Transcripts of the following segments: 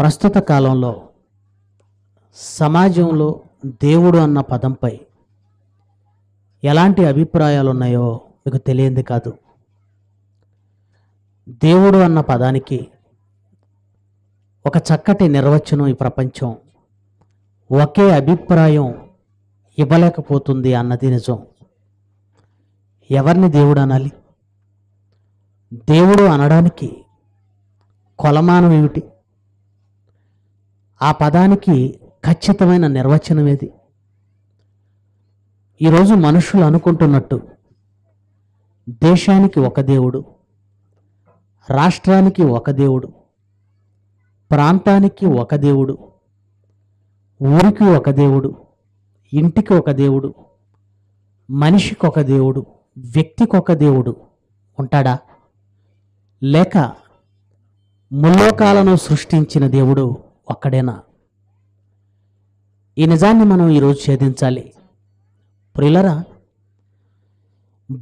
ప్రస్తుత కాలంలో సమాజంలో దేవుడు అన్న పదంపై ఎలాంటి అభిప్రాయాలు ఉన్నాయో మీకు తెలియంది కాదు దేవుడు అన్న పదానికి ఒక చక్కటి నిర్వచనం ఈ ప్రపంచం ఒకే అభిప్రాయం ఇవ్వలేకపోతుంది అన్నది నిజం ఎవరిని దేవుడు అనాలి దేవుడు అనడానికి కొలమానం ఏమిటి ఆ పదానికి ఖచ్చితమైన నిర్వచనం ఏది ఈరోజు మనుషులు అనుకుంటున్నట్టు దేశానికి ఒక దేవుడు రాష్ట్రానికి ఒక దేవుడు ప్రాంతానికి ఒక దేవుడు ఊరికి ఒక దేవుడు ఇంటికి ఒక దేవుడు మనిషికి ఒక దేవుడు వ్యక్తికి ఒక దేవుడు ఉంటాడా లేక ముల్లోకాలను సృష్టించిన దేవుడు ఒక్కడేనా ఈ నిజాన్ని మనం ఈరోజు ఛేదించాలి ప్రియులరా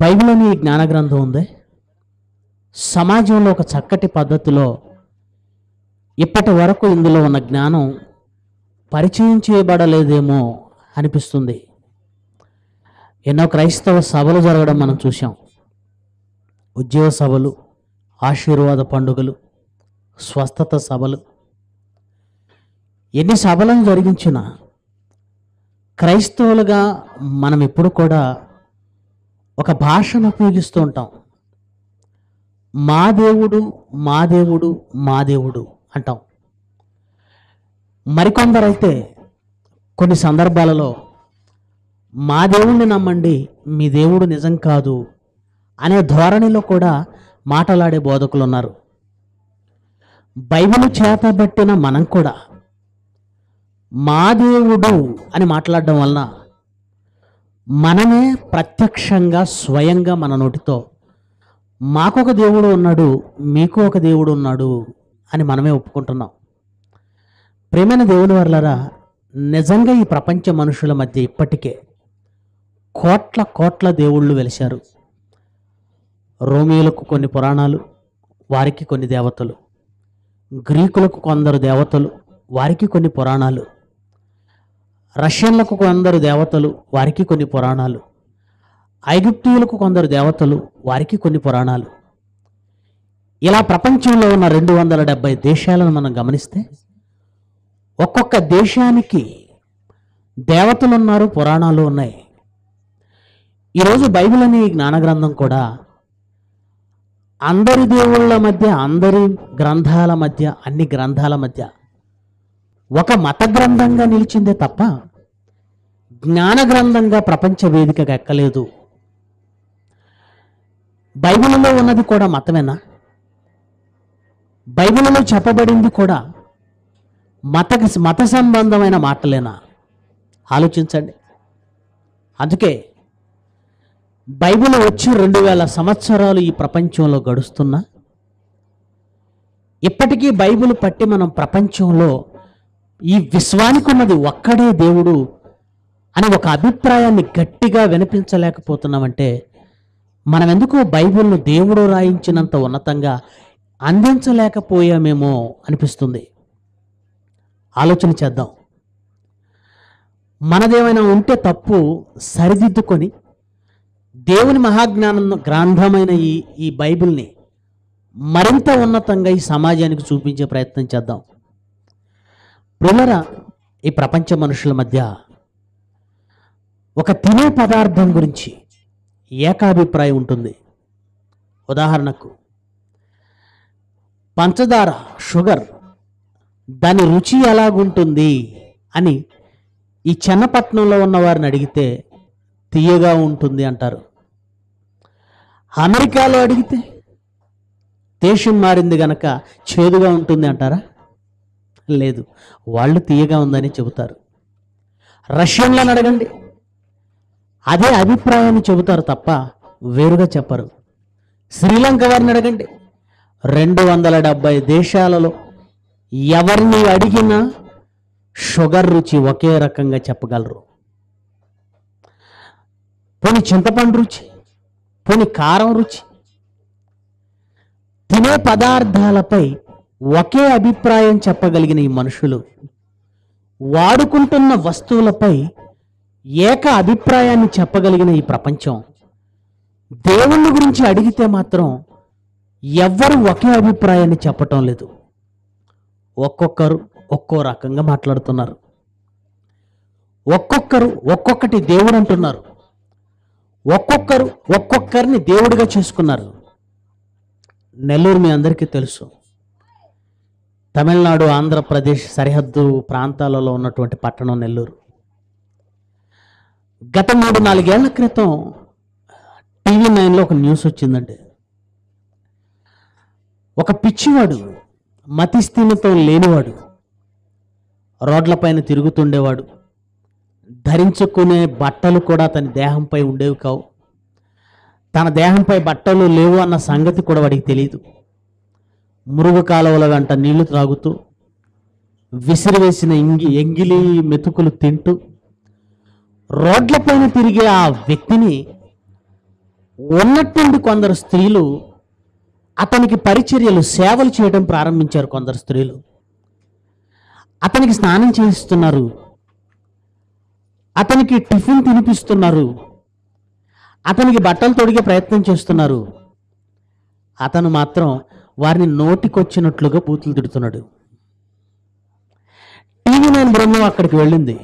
బైబిల్లోని జ్ఞాన జ్ఞానగ్రంథం ఉంది సమాజంలో ఒక చక్కటి పద్ధతిలో ఇప్పటి వరకు ఇందులో ఉన్న జ్ఞానం పరిచయం చేయబడలేదేమో అనిపిస్తుంది ఎన్నో క్రైస్తవ సభలు జరగడం మనం చూసాం ఉద్యోగ సభలు ఆశీర్వాద పండుగలు స్వస్థత సభలు ఎన్ని సభలను జరిగించినా క్రైస్తవులుగా మనం ఎప్పుడు కూడా ఒక భాషను ఉపయోగిస్తూ ఉంటాం మా దేవుడు మా దేవుడు మా దేవుడు అంటాం మరికొందరైతే కొన్ని సందర్భాలలో మా దేవుడిని నమ్మండి మీ దేవుడు నిజం కాదు అనే ధోరణిలో కూడా మాట్లాడే బోధకులు ఉన్నారు బైబిల్ చేతబట్టిన మనం కూడా మా దేవుడు అని మాట్లాడడం వలన మనమే ప్రత్యక్షంగా స్వయంగా మన నోటితో మాకొక దేవుడు ఉన్నాడు మీకు ఒక దేవుడు ఉన్నాడు అని మనమే ఒప్పుకుంటున్నాం ప్రేమైన దేవుని వర్లరా నిజంగా ఈ ప్రపంచ మనుషుల మధ్య ఇప్పటికే కోట్ల కోట్ల దేవుళ్ళు వెలిశారు రోమియోలకు కొన్ని పురాణాలు వారికి కొన్ని దేవతలు గ్రీకులకు కొందరు దేవతలు వారికి కొన్ని పురాణాలు రష్యన్లకు కొందరు దేవతలు వారికి కొన్ని పురాణాలు ఐగుప్తీయులకు కొందరు దేవతలు వారికి కొన్ని పురాణాలు ఇలా ప్రపంచంలో ఉన్న రెండు వందల డెబ్బై దేశాలను మనం గమనిస్తే ఒక్కొక్క దేశానికి దేవతలు ఉన్నారు పురాణాలు ఉన్నాయి ఈరోజు బైబిల్ అనే జ్ఞానగ్రంథం కూడా అందరి దేవుళ్ళ మధ్య అందరి గ్రంథాల మధ్య అన్ని గ్రంథాల మధ్య ఒక మత గ్రంథంగా నిలిచిందే తప్ప జ్ఞాన గ్రంథంగా ప్రపంచ వేదికగా ఎక్కలేదు బైబిల్లో ఉన్నది కూడా మతమేనా బైబిల్లో చెప్పబడింది కూడా మత మత సంబంధమైన మాటలేనా ఆలోచించండి అందుకే బైబిల్ వచ్చి రెండు వేల సంవత్సరాలు ఈ ప్రపంచంలో గడుస్తున్నా ఇప్పటికీ బైబిల్ పట్టి మనం ప్రపంచంలో ఈ విశ్వానికి ఉన్నది ఒక్కడే దేవుడు అనే ఒక అభిప్రాయాన్ని గట్టిగా వినిపించలేకపోతున్నామంటే మనం ఎందుకు బైబిల్ను దేవుడు రాయించినంత ఉన్నతంగా అందించలేకపోయామేమో అనిపిస్తుంది ఆలోచన చేద్దాం మనదేమైనా ఉంటే తప్పు సరిదిద్దుకొని దేవుని మహాజ్ఞానం గ్రంథమైన ఈ ఈ బైబిల్ని మరింత ఉన్నతంగా ఈ సమాజానికి చూపించే ప్రయత్నం చేద్దాం ప్రిలరా ఈ ప్రపంచ మనుషుల మధ్య ఒక తినే పదార్థం గురించి ఏకాభిప్రాయం ఉంటుంది ఉదాహరణకు పంచదార షుగర్ దాని రుచి ఎలాగుంటుంది అని ఈ చెన్నపట్నంలో ఉన్న వారిని అడిగితే తీయగా ఉంటుంది అంటారు అమెరికాలో అడిగితే దేశం మారింది గనక చేదుగా ఉంటుంది అంటారా లేదు వాళ్ళు తీయగా ఉందని చెబుతారు రష్యన్లను అడగండి అదే అభిప్రాయాన్ని చెబుతారు తప్ప వేరుగా చెప్పరు శ్రీలంక వారిని అడగండి రెండు వందల డెబ్బై దేశాలలో ఎవరిని అడిగినా షుగర్ రుచి ఒకే రకంగా చెప్పగలరు పోని చింతపండు రుచి పోని కారం రుచి తినే పదార్థాలపై ఒకే అభిప్రాయం చెప్పగలిగిన ఈ మనుషులు వాడుకుంటున్న వస్తువులపై ఏక అభిప్రాయాన్ని చెప్పగలిగిన ఈ ప్రపంచం దేవుణ్ణి గురించి అడిగితే మాత్రం ఎవ్వరు ఒకే అభిప్రాయాన్ని చెప్పటం లేదు ఒక్కొక్కరు ఒక్కో రకంగా మాట్లాడుతున్నారు ఒక్కొక్కరు ఒక్కొక్కటి దేవుడు అంటున్నారు ఒక్కొక్కరు ఒక్కొక్కరిని దేవుడిగా చేసుకున్నారు నెల్లూరు మీ అందరికీ తెలుసు తమిళనాడు ఆంధ్రప్రదేశ్ సరిహద్దు ప్రాంతాలలో ఉన్నటువంటి పట్టణం నెల్లూరు గత మూడు నాలుగేళ్ల క్రితం టీవీ నైన్లో ఒక న్యూస్ వచ్చిందండి ఒక పిచ్చివాడు మతిస్థిమితం లేనివాడు రోడ్లపైన తిరుగుతుండేవాడు ధరించుకునే బట్టలు కూడా తన దేహంపై ఉండేవి కావు తన దేహంపై బట్టలు లేవు అన్న సంగతి కూడా వాడికి తెలియదు మురుగు కాలువల వెంట నీళ్లు త్రాగుతూ విసిరివేసిన ఇంగి ఎంగిలి మెతుకులు తింటూ రోడ్లపైన తిరిగే ఆ వ్యక్తిని ఉన్నట్టుండి కొందరు స్త్రీలు అతనికి పరిచర్యలు సేవలు చేయడం ప్రారంభించారు కొందరు స్త్రీలు అతనికి స్నానం చేయిస్తున్నారు అతనికి టిఫిన్ తినిపిస్తున్నారు అతనికి బట్టలు తొడిగే ప్రయత్నం చేస్తున్నారు అతను మాత్రం వారిని నోటికొచ్చినట్లుగా బూతులు తిడుతున్నాడు టీవీ నైన్ బృందం అక్కడికి వెళ్ళింది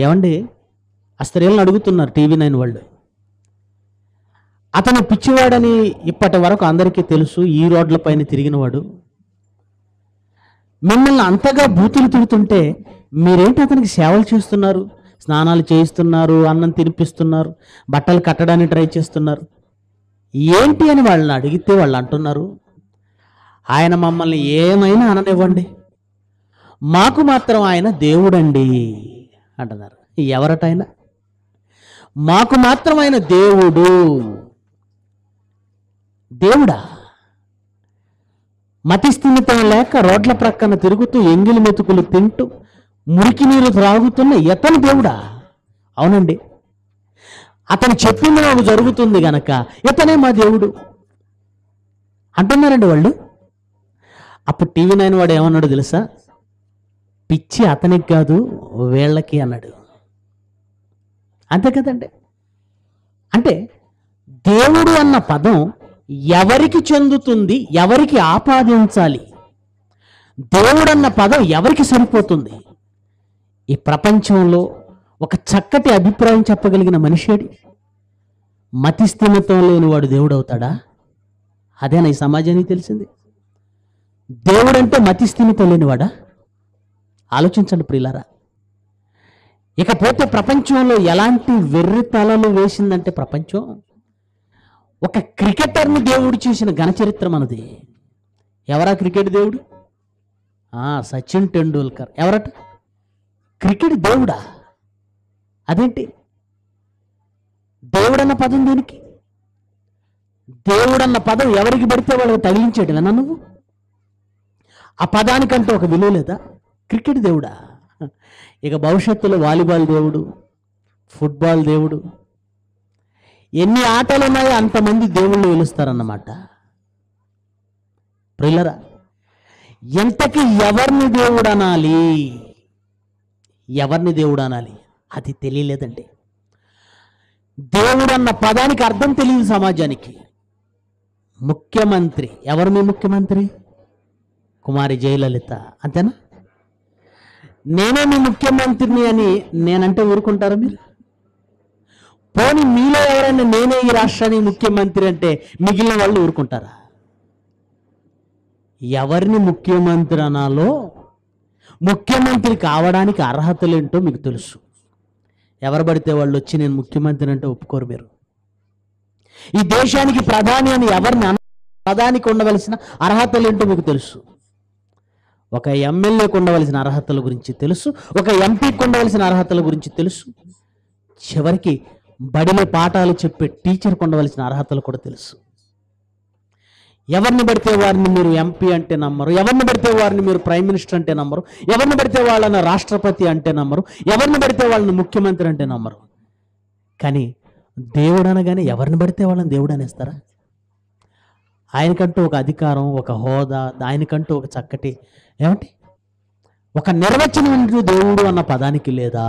ఏమండి ఆ స్త్రీలను అడుగుతున్నారు టీవీ నైన్ వాళ్ళు అతను పిచ్చివాడని ఇప్పటి వరకు అందరికీ తెలుసు ఈ రోడ్లపైన తిరిగినవాడు మిమ్మల్ని అంతగా బూతులు తిడుతుంటే మీరేంటి అతనికి సేవలు చేస్తున్నారు స్నానాలు చేయిస్తున్నారు అన్నం తినిపిస్తున్నారు బట్టలు కట్టడానికి ట్రై చేస్తున్నారు ఏంటి అని వాళ్ళని అడిగితే వాళ్ళు అంటున్నారు ఆయన మమ్మల్ని ఏమైనా అననివ్వండి మాకు మాత్రం ఆయన దేవుడండి అంటున్నారు ఎవరటైనా మాకు మాత్రమైన దేవుడు దేవుడా మతి స్థిమితం లేక రోడ్ల ప్రక్కన తిరుగుతూ ఎంగిలి మెతుకులు తింటూ మురికి నీరు త్రాగుతున్న ఎతను దేవుడా అవునండి అతను చెప్పింది నాకు జరుగుతుంది గనక ఇతనే మా దేవుడు అంటున్నారండి వాళ్ళు అప్పుడు టీవీ నైన్ వాడు ఏమన్నాడు తెలుసా పిచ్చి అతనికి కాదు వీళ్ళకి అన్నాడు అంతే కదండి అంటే దేవుడు అన్న పదం ఎవరికి చెందుతుంది ఎవరికి ఆపాదించాలి దేవుడన్న పదం ఎవరికి సరిపోతుంది ఈ ప్రపంచంలో ఒక చక్కటి అభిప్రాయం చెప్పగలిగిన మనిషేడి మతి స్థిమితం లేనివాడు దేవుడవుతాడా అదేనా ఈ సమాజానికి తెలిసింది దేవుడంటే మతి స్థిమితం లేనివాడా ఆలోచించండి ప్రియులారా ఇకపోతే ప్రపంచంలో ఎలాంటి వెర్రి తలలు వేసిందంటే ప్రపంచం ఒక క్రికెటర్ని దేవుడు చేసిన ఘనచరిత్ర మనది ఎవరా క్రికెట్ దేవుడు సచిన్ టెండూల్కర్ ఎవరట క్రికెట్ దేవుడా అదేంటి దేవుడన్న పదం దేనికి దేవుడన్న పదం ఎవరికి పడితే వాళ్ళకి తగిలించేటవేనా నువ్వు ఆ పదానికంటే ఒక విలువ లేదా క్రికెట్ దేవుడా ఇక భవిష్యత్తులో వాలీబాల్ దేవుడు ఫుట్బాల్ దేవుడు ఎన్ని ఆటలు ఉన్నాయో అంతమంది దేవుళ్ళు వెలుస్తారన్నమాట ప్రిల్లరా ఎంతకి ఎవరిని దేవుడు అనాలి ఎవరిని దేవుడు అనాలి అది తెలియలేదండి దేవుడు అన్న పదానికి అర్థం తెలియదు సమాజానికి ముఖ్యమంత్రి ఎవరు మీ ముఖ్యమంత్రి కుమారి జయలలిత అంతేనా నేనే మీ ముఖ్యమంత్రిని అని నేనంటే ఊరుకుంటారా మీరు పోని మీలో ఎవరైనా నేనే ఈ రాష్ట్రానికి ముఖ్యమంత్రి అంటే మిగిలిన వాళ్ళు ఊరుకుంటారా ఎవరిని ముఖ్యమంత్రి అనాలో ముఖ్యమంత్రి కావడానికి అర్హతలేంటో మీకు తెలుసు ఎవరు పడితే వాళ్ళు వచ్చి నేను ముఖ్యమంత్రి అంటే ఒప్పుకోరు మీరు ఈ దేశానికి ప్రధాని అని ఎవరిని ప్రధానికి ఉండవలసిన అర్హతలేంటో మీకు తెలుసు ఒక ఎమ్మెల్యేకు ఉండవలసిన అర్హతల గురించి తెలుసు ఒక ఎంపీకి ఉండవలసిన అర్హతల గురించి తెలుసు చివరికి బడిలో పాఠాలు చెప్పే టీచర్కి ఉండవలసిన అర్హతలు కూడా తెలుసు ఎవరిని పడితే వారిని మీరు ఎంపీ అంటే నమ్మరు ఎవరిని పడితే వారిని మీరు ప్రైమ్ మినిస్టర్ అంటే నమ్మరు ఎవరిని పడితే వాళ్ళని రాష్ట్రపతి అంటే నమ్మరు ఎవరిని పడితే వాళ్ళని ముఖ్యమంత్రి అంటే నమ్మరు కానీ దేవుడు అనగానే ఎవరిని పడితే వాళ్ళని దేవుడు అనేస్తారా ఆయనకంటూ ఒక అధికారం ఒక హోదా ఆయనకంటూ ఒక చక్కటి ఏమండి ఒక నిర్వచనం దేవుడు అన్న పదానికి లేదా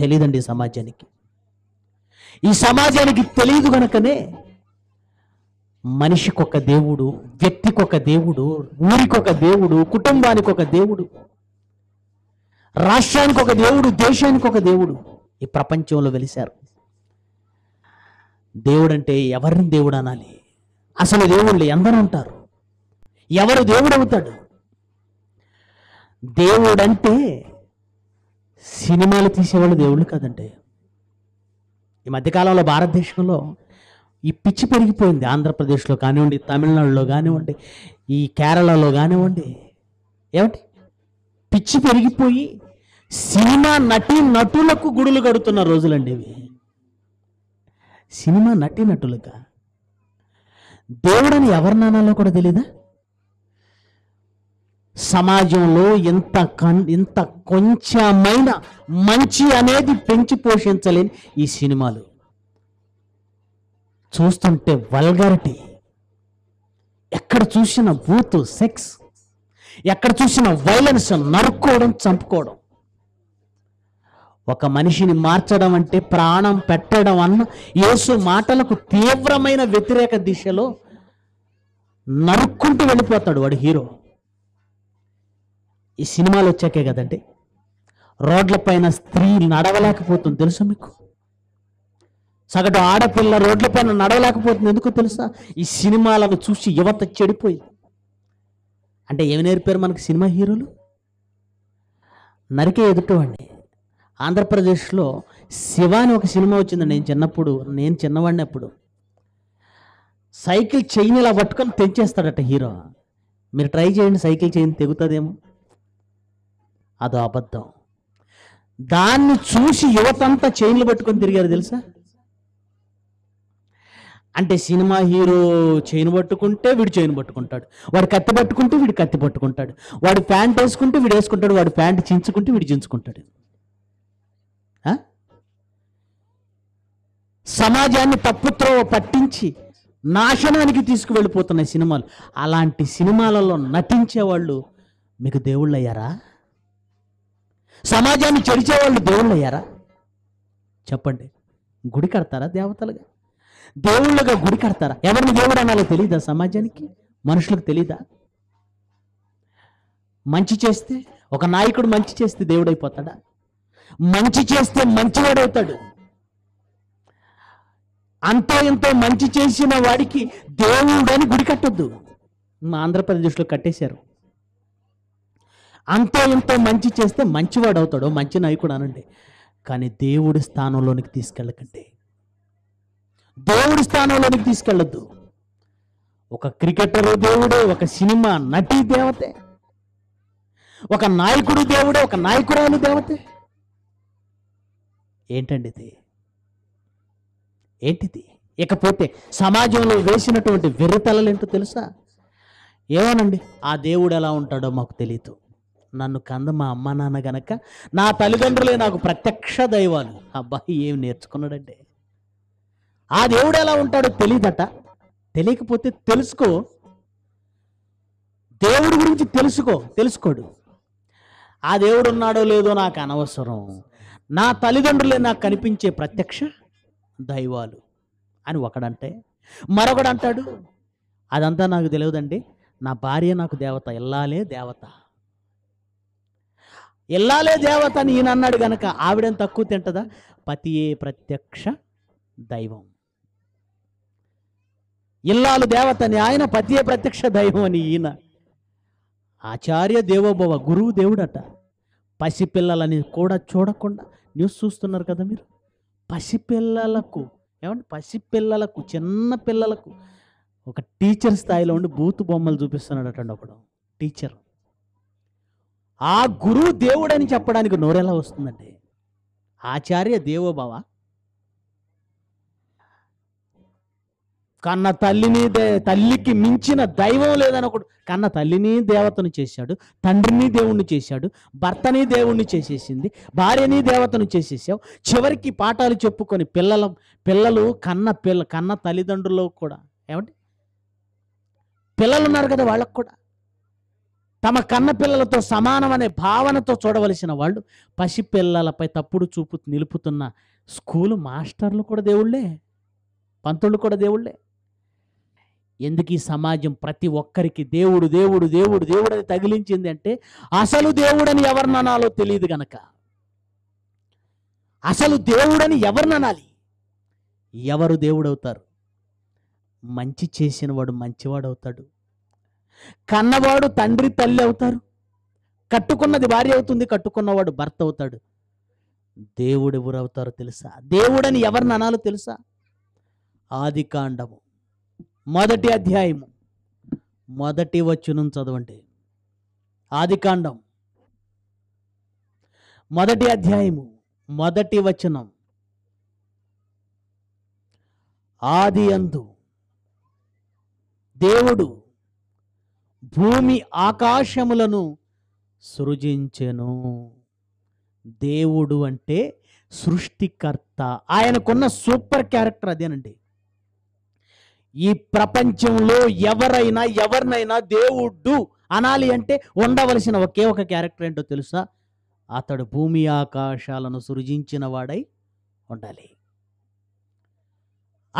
తెలియదండి సమాజానికి ఈ సమాజానికి తెలియదు కనుకనే ఒక దేవుడు వ్యక్తికొక దేవుడు ఊరికొక దేవుడు కుటుంబానికి ఒక దేవుడు రాష్ట్రానికి ఒక దేవుడు దేశానికి ఒక దేవుడు ఈ ప్రపంచంలో వెలిశారు దేవుడు అంటే ఎవరిని దేవుడు అనాలి అసలు దేవుళ్ళు ఎందరు ఉంటారు ఎవరు దేవుడు అవుతాడు దేవుడంటే సినిమాలు తీసేవాళ్ళు దేవుళ్ళు కాదంటే ఈ మధ్యకాలంలో భారతదేశంలో ఈ పిచ్చి పెరిగిపోయింది ఆంధ్రప్రదేశ్లో కానివ్వండి తమిళనాడులో కానివ్వండి ఈ కేరళలో కానివ్వండి ఏమిటి పిచ్చి పెరిగిపోయి సినిమా నటి నటులకు గుడులు కడుతున్న రోజులండి ఇవి సినిమా నటి నటులుగా దేవుడని నానాలో కూడా తెలీదా సమాజంలో ఇంత కన్ ఇంత కొంచెమైన మంచి అనేది పెంచి పోషించలేని ఈ సినిమాలు చూస్తుంటే వల్గారిటీ ఎక్కడ చూసిన బూత్ సెక్స్ ఎక్కడ చూసిన వైలెన్స్ నరుక్కోవడం చంపుకోవడం ఒక మనిషిని మార్చడం అంటే ప్రాణం పెట్టడం అన్న యేసు మాటలకు తీవ్రమైన వ్యతిరేక దిశలో నరుక్కుంటూ వెళ్ళిపోతాడు వాడు హీరో ఈ సినిమాలు వచ్చాకే కదండి రోడ్లపైన స్త్రీ నడవలేకపోతుంది తెలుసా మీకు సగటు ఆడపిల్ల రోడ్లపైన నడవలేకపోతుంది ఎందుకు తెలుసా ఈ సినిమాలను చూసి యువత చెడిపోయింది అంటే ఏమి నేర్పారు మనకి సినిమా హీరోలు నరికే ఎదుటివాడిని ఆంధ్రప్రదేశ్లో శివ అని ఒక సినిమా వచ్చిందండి నేను చిన్నప్పుడు నేను చిన్నవాడిని అప్పుడు సైకిల్ చైన్ ఇలా పట్టుకొని తెంచేస్తాడట హీరో మీరు ట్రై చేయండి సైకిల్ చైన్ తెగుతుందేమో అదో అబద్ధం దాన్ని చూసి యువతంతా చైన్లు పట్టుకొని తిరిగారు తెలుసా అంటే సినిమా హీరో చైన్ పట్టుకుంటే వీడు చైన్ పట్టుకుంటాడు వాడు కత్తి పట్టుకుంటే వీడు కత్తి పట్టుకుంటాడు వాడు ప్యాంట్ వేసుకుంటే వీడు వేసుకుంటాడు వాడు ప్యాంట్ చించుకుంటే వీడు చించుకుంటాడు సమాజాన్ని తప్పుతో పట్టించి నాశనానికి తీసుకువెళ్ళిపోతున్నాయి సినిమాలు అలాంటి సినిమాలలో నటించే వాళ్ళు మీకు దేవుళ్ళు అయ్యారా సమాజాన్ని చెడిచేవాళ్ళు దేవుళ్ళు అయ్యారా చెప్పండి గుడి కడతారా దేవతలుగా దేవుళ్ళుగా గుడి కడతారా ఎవరిని దేవుడు అనాలో తెలియదా సమాజానికి మనుషులకు తెలీదా మంచి చేస్తే ఒక నాయకుడు మంచి చేస్తే దేవుడు అయిపోతాడా మంచి చేస్తే మంచివాడవుతాడు అంతో ఎంతో మంచి చేసిన వాడికి అని గుడి కట్టొద్దు మా ఆంధ్రప్రదేశ్లో కట్టేశారు అంత ఇంత మంచి చేస్తే మంచివాడు అవుతాడో మంచి నాయకుడు అనండి కానీ దేవుడి స్థానంలోనికి తీసుకెళ్ళకండి దేవుడి స్థానంలోనికి తీసుకెళ్ళద్దు ఒక క్రికెటరు దేవుడే ఒక సినిమా నటి దేవతే ఒక నాయకుడు దేవుడే ఒక నాయకురాలు దేవతే ఏంటండి ఇది ఏంటిది ఇకపోతే సమాజంలో వేసినటువంటి విరతలలు ఏంటో తెలుసా ఏమోనండి ఆ దేవుడు ఎలా ఉంటాడో మాకు తెలియదు నన్ను కంద మా అమ్మ నాన్న గనక నా తల్లిదండ్రులే నాకు ప్రత్యక్ష దైవాలు అబ్బాయి ఏం నేర్చుకున్నాడంటే ఆ దేవుడు ఎలా ఉంటాడో తెలియదట తెలియకపోతే తెలుసుకో దేవుడి గురించి తెలుసుకో తెలుసుకోడు ఆ దేవుడు ఉన్నాడో లేదో నాకు అనవసరం నా తల్లిదండ్రులే నాకు కనిపించే ప్రత్యక్ష దైవాలు అని ఒకడంటే మరొకడంటాడు అదంతా నాకు తెలియదండి నా భార్య నాకు దేవత ఇల్లాలే దేవత ఇల్లాలే దేవత అని ఈయన అన్నాడు గనక ఆవిడేం తక్కువ తింటదా పతియే ప్రత్యక్ష దైవం ఇల్లాలు దేవతని ఆయన పతియే ప్రత్యక్ష దైవం అని ఈయన ఆచార్య దేవోభవ గురువు దేవుడట పసిపిల్లలని కూడా చూడకుండా న్యూస్ చూస్తున్నారు కదా మీరు పసిపిల్లలకు ఏమంటే పసిపిల్లలకు చిన్న పిల్లలకు ఒక టీచర్ స్థాయిలో ఉండి బూతు బొమ్మలు చూపిస్తున్నాడు అటండి ఒకడు టీచర్ ఆ గురువు దేవుడని చెప్పడానికి నోరెలా వస్తుందండి ఆచార్య దేవోభావ కన్న తల్లిని తల్లికి మించిన దైవం లేదని ఒకడు కన్న తల్లిని దేవతను చేశాడు తండ్రిని దేవుణ్ణి చేశాడు భర్తని దేవుణ్ణి చేసేసింది భార్యని దేవతను చేసేసావు చివరికి పాఠాలు చెప్పుకొని పిల్లల పిల్లలు కన్న పిల్ల కన్న తల్లిదండ్రులు కూడా ఏమంటే పిల్లలు ఉన్నారు కదా వాళ్ళకు కూడా తమ కన్నపిల్లలతో సమానమనే భావనతో చూడవలసిన వాళ్ళు పసిపిల్లలపై తప్పుడు చూపు నిలుపుతున్న స్కూలు మాస్టర్లు కూడా దేవుళ్ళే పంతులు కూడా దేవుళ్ళే ఎందుకు ఈ సమాజం ప్రతి ఒక్కరికి దేవుడు దేవుడు దేవుడు దేవుడు అని తగిలించింది అంటే అసలు దేవుడని ఎవరిననాలో తెలియదు గనక అసలు దేవుడని ఎవరిననాలి ఎవరు దేవుడవుతారు మంచి చేసినవాడు మంచివాడవుతాడు కన్నవాడు తండ్రి తల్లి అవుతారు కట్టుకున్నది భార్య అవుతుంది కట్టుకున్నవాడు భర్త అవుతాడు దేవుడు ఎవరవుతారో తెలుసా దేవుడని ఎవరిని అనాలో తెలుసా ఆది కాండము మొదటి అధ్యాయము మొదటి వచ్చును చదవండి ఆది కాండం మొదటి అధ్యాయము మొదటి వచనం ఆది అందు దేవుడు భూమి ఆకాశములను సృజించెను దేవుడు అంటే సృష్టికర్త ఆయనకున్న సూపర్ క్యారెక్టర్ అదేనండి ఈ ప్రపంచంలో ఎవరైనా ఎవరినైనా దేవుడు అనాలి అంటే ఉండవలసిన ఒకే ఒక క్యారెక్టర్ ఏంటో తెలుసా అతడు భూమి ఆకాశాలను సృజించిన వాడై ఉండాలి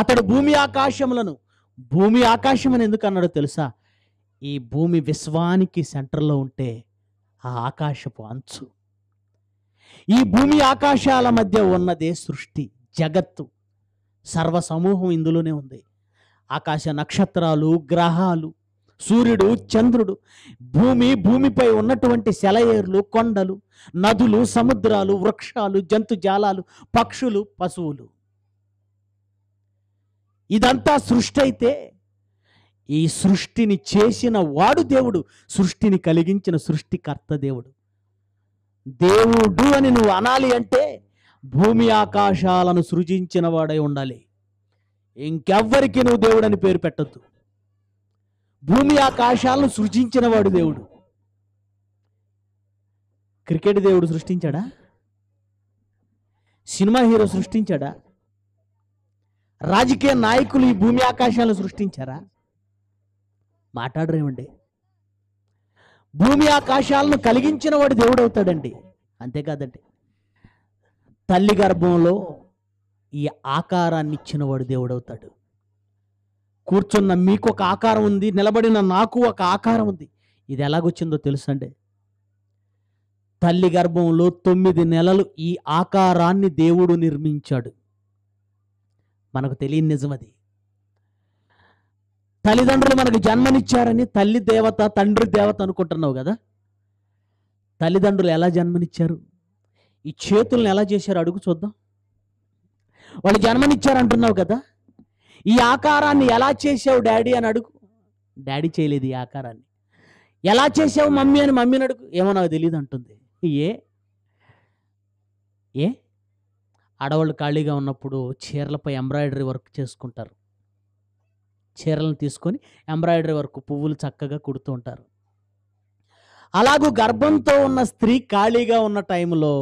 అతడు భూమి ఆకాశములను భూమి ఆకాశం అని ఎందుకు అన్నాడో తెలుసా ఈ భూమి విశ్వానికి సెంటర్లో ఉంటే ఆ ఆకాశపు అంచు ఈ భూమి ఆకాశాల మధ్య ఉన్నదే సృష్టి జగత్తు సర్వ సమూహం ఇందులోనే ఉంది ఆకాశ నక్షత్రాలు గ్రహాలు సూర్యుడు చంద్రుడు భూమి భూమిపై ఉన్నటువంటి సెలయేర్లు కొండలు నదులు సముద్రాలు వృక్షాలు జంతుజాలాలు పక్షులు పశువులు ఇదంతా సృష్టి అయితే ఈ సృష్టిని చేసిన వాడు దేవుడు సృష్టిని కలిగించిన సృష్టికర్త దేవుడు దేవుడు అని నువ్వు అనాలి అంటే భూమి ఆకాశాలను సృజించిన వాడై ఉండాలి ఇంకెవ్వరికి నువ్వు దేవుడని పేరు పెట్టద్దు భూమి ఆకాశాలను సృజించిన వాడు దేవుడు క్రికెట్ దేవుడు సృష్టించాడా సినిమా హీరో సృష్టించాడా రాజకీయ నాయకులు ఈ భూమి ఆకాశాలను సృష్టించారా మాట్లాడరేమండి భూమి ఆకాశాలను కలిగించిన వాడు దేవుడు అవుతాడండి అంతేకాదండి తల్లి గర్భంలో ఈ ఆకారాన్ని ఇచ్చినవాడు దేవుడు అవుతాడు కూర్చున్న మీకు ఒక ఆకారం ఉంది నిలబడిన నాకు ఒక ఆకారం ఉంది ఇది ఎలాగొచ్చిందో తెలుసండి తల్లి గర్భంలో తొమ్మిది నెలలు ఈ ఆకారాన్ని దేవుడు నిర్మించాడు మనకు తెలియని నిజం అది తల్లిదండ్రులు మనకు జన్మనిచ్చారని తల్లి దేవత తండ్రి దేవత అనుకుంటున్నావు కదా తల్లిదండ్రులు ఎలా జన్మనిచ్చారు ఈ చేతులను ఎలా చేశారు అడుగు చూద్దాం వాళ్ళు జన్మనిచ్చారు అంటున్నావు కదా ఈ ఆకారాన్ని ఎలా చేసావు డాడీ అని అడుగు డాడీ చేయలేదు ఈ ఆకారాన్ని ఎలా చేసావు మమ్మీ అని మమ్మీని అడుగు ఏమో నాకు తెలియదు అంటుంది ఏ ఏ ఆడవాళ్ళు ఖాళీగా ఉన్నప్పుడు చీరలపై ఎంబ్రాయిడరీ వర్క్ చేసుకుంటారు చీరలను తీసుకొని ఎంబ్రాయిడరీ వరకు పువ్వులు చక్కగా కుడుతూ ఉంటారు అలాగూ గర్భంతో ఉన్న స్త్రీ ఖాళీగా ఉన్న టైంలో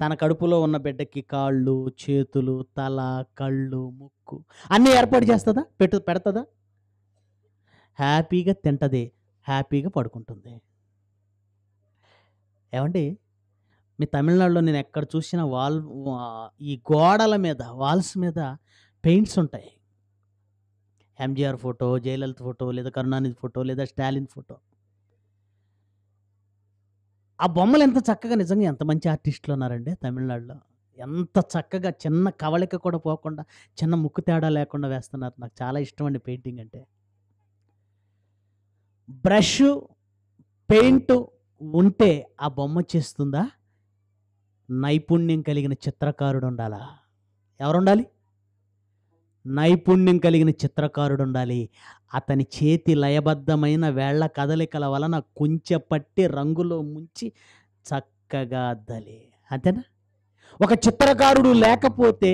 తన కడుపులో ఉన్న బిడ్డకి కాళ్ళు చేతులు తల కళ్ళు ముక్కు అన్నీ ఏర్పాటు చేస్తుందా పెట్టు పెడతదా హ్యాపీగా తింటది హ్యాపీగా పడుకుంటుంది ఏమండి మీ తమిళనాడులో నేను ఎక్కడ చూసినా వాల్ ఈ గోడల మీద వాల్స్ మీద పెయింట్స్ ఉంటాయి ఎంజీఆర్ ఫోటో జయలలిత ఫోటో లేదా కరుణానిధి ఫోటో లేదా స్టాలిన్ ఫోటో ఆ బొమ్మలు ఎంత చక్కగా నిజంగా ఎంత మంచి ఆర్టిస్టులు ఉన్నారండి తమిళనాడులో ఎంత చక్కగా చిన్న కవళిక కూడా పోకుండా చిన్న ముక్కు తేడా లేకుండా వేస్తున్నారు నాకు చాలా ఇష్టం అండి పెయింటింగ్ అంటే బ్రష్ పెయింట్ ఉంటే ఆ బొమ్మ చేస్తుందా నైపుణ్యం కలిగిన చిత్రకారుడు ఉండాలా ఎవరుండాలి నైపుణ్యం కలిగిన చిత్రకారుడు ఉండాలి అతని చేతి లయబద్ధమైన వేళ్ల కదలికల వలన కొంచెపట్టి రంగులో ముంచి చక్కగా అద్దాలి అంతేనా ఒక చిత్రకారుడు లేకపోతే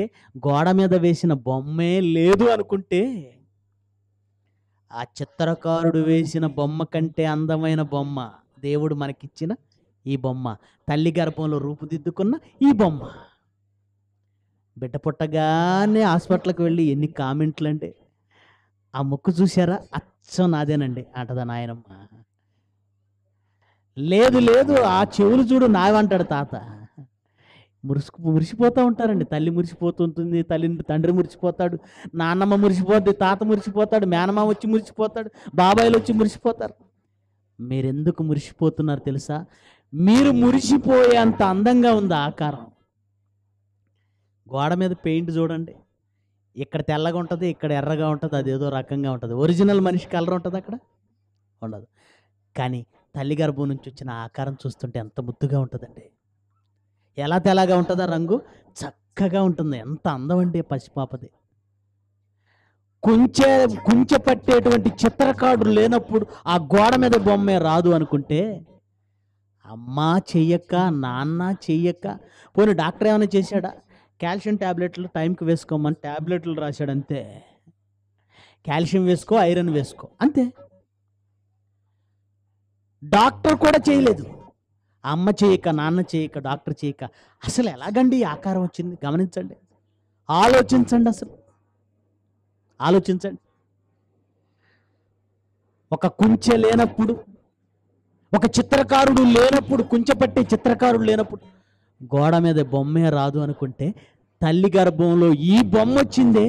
గోడ మీద వేసిన బొమ్మే లేదు అనుకుంటే ఆ చిత్రకారుడు వేసిన బొమ్మ కంటే అందమైన బొమ్మ దేవుడు మనకిచ్చిన ఈ బొమ్మ తల్లి గర్భంలో రూపుదిద్దుకున్న ఈ బొమ్మ బిడ్డ పుట్టగానే హాస్పిటల్కి వెళ్ళి ఎన్ని కామెంట్లు అంటే ఆ ముక్కు చూసారా అచ్చం నాదేనండి అంటదా నాయనమ్మ లేదు లేదు ఆ చెవులు చూడు నావంటాడు తాత మురుసుకు మురిసిపోతూ ఉంటారండి తల్లి మురిసిపోతుంటుంది తల్లి తండ్రి మురిసిపోతాడు నాన్నమ్మ మురిసిపోద్ది తాత మురిసిపోతాడు మేనమ్మ వచ్చి మురిసిపోతాడు బాబాయిలు వచ్చి మురిసిపోతారు మీరెందుకు మురిసిపోతున్నారు తెలుసా మీరు మురిసిపోయేంత అందంగా ఉంది ఆకారం గోడ మీద పెయింట్ చూడండి ఇక్కడ తెల్లగా ఉంటుంది ఇక్కడ ఎర్రగా ఉంటుంది అదేదో రకంగా ఉంటుంది ఒరిజినల్ మనిషి కలర్ ఉంటుంది అక్కడ ఉండదు కానీ తల్లి గర్భం నుంచి వచ్చిన ఆకారం చూస్తుంటే ఎంత ముద్దుగా ఉంటుందండి ఎలా తెల్లగా ఉంటుందా రంగు చక్కగా ఉంటుంది ఎంత అందం అండి పసిపాపది కుంచే కుంచె పట్టేటువంటి చిత్రకారుడు లేనప్పుడు ఆ గోడ మీద బొమ్మే రాదు అనుకుంటే అమ్మ చెయ్యక్క నాన్న చెయ్యక్క పోనీ డాక్టర్ ఏమైనా చేశాడా కాల్షియం ట్యాబ్లెట్లు టైంకి వేసుకోమని ట్యాబ్లెట్లు రాశాడు అంతే కాల్షియం వేసుకో ఐరన్ వేసుకో అంతే డాక్టర్ కూడా చేయలేదు అమ్మ చేయక నాన్న చేయక డాక్టర్ చేయక అసలు ఎలాగండి ఈ ఆకారం వచ్చింది గమనించండి ఆలోచించండి అసలు ఆలోచించండి ఒక కుంచె లేనప్పుడు ఒక చిత్రకారుడు లేనప్పుడు కుంచె పట్టే చిత్రకారుడు లేనప్పుడు గోడ మీద బొమ్మే రాదు అనుకుంటే తల్లి గర్భంలో ఈ బొమ్మ వచ్చిందే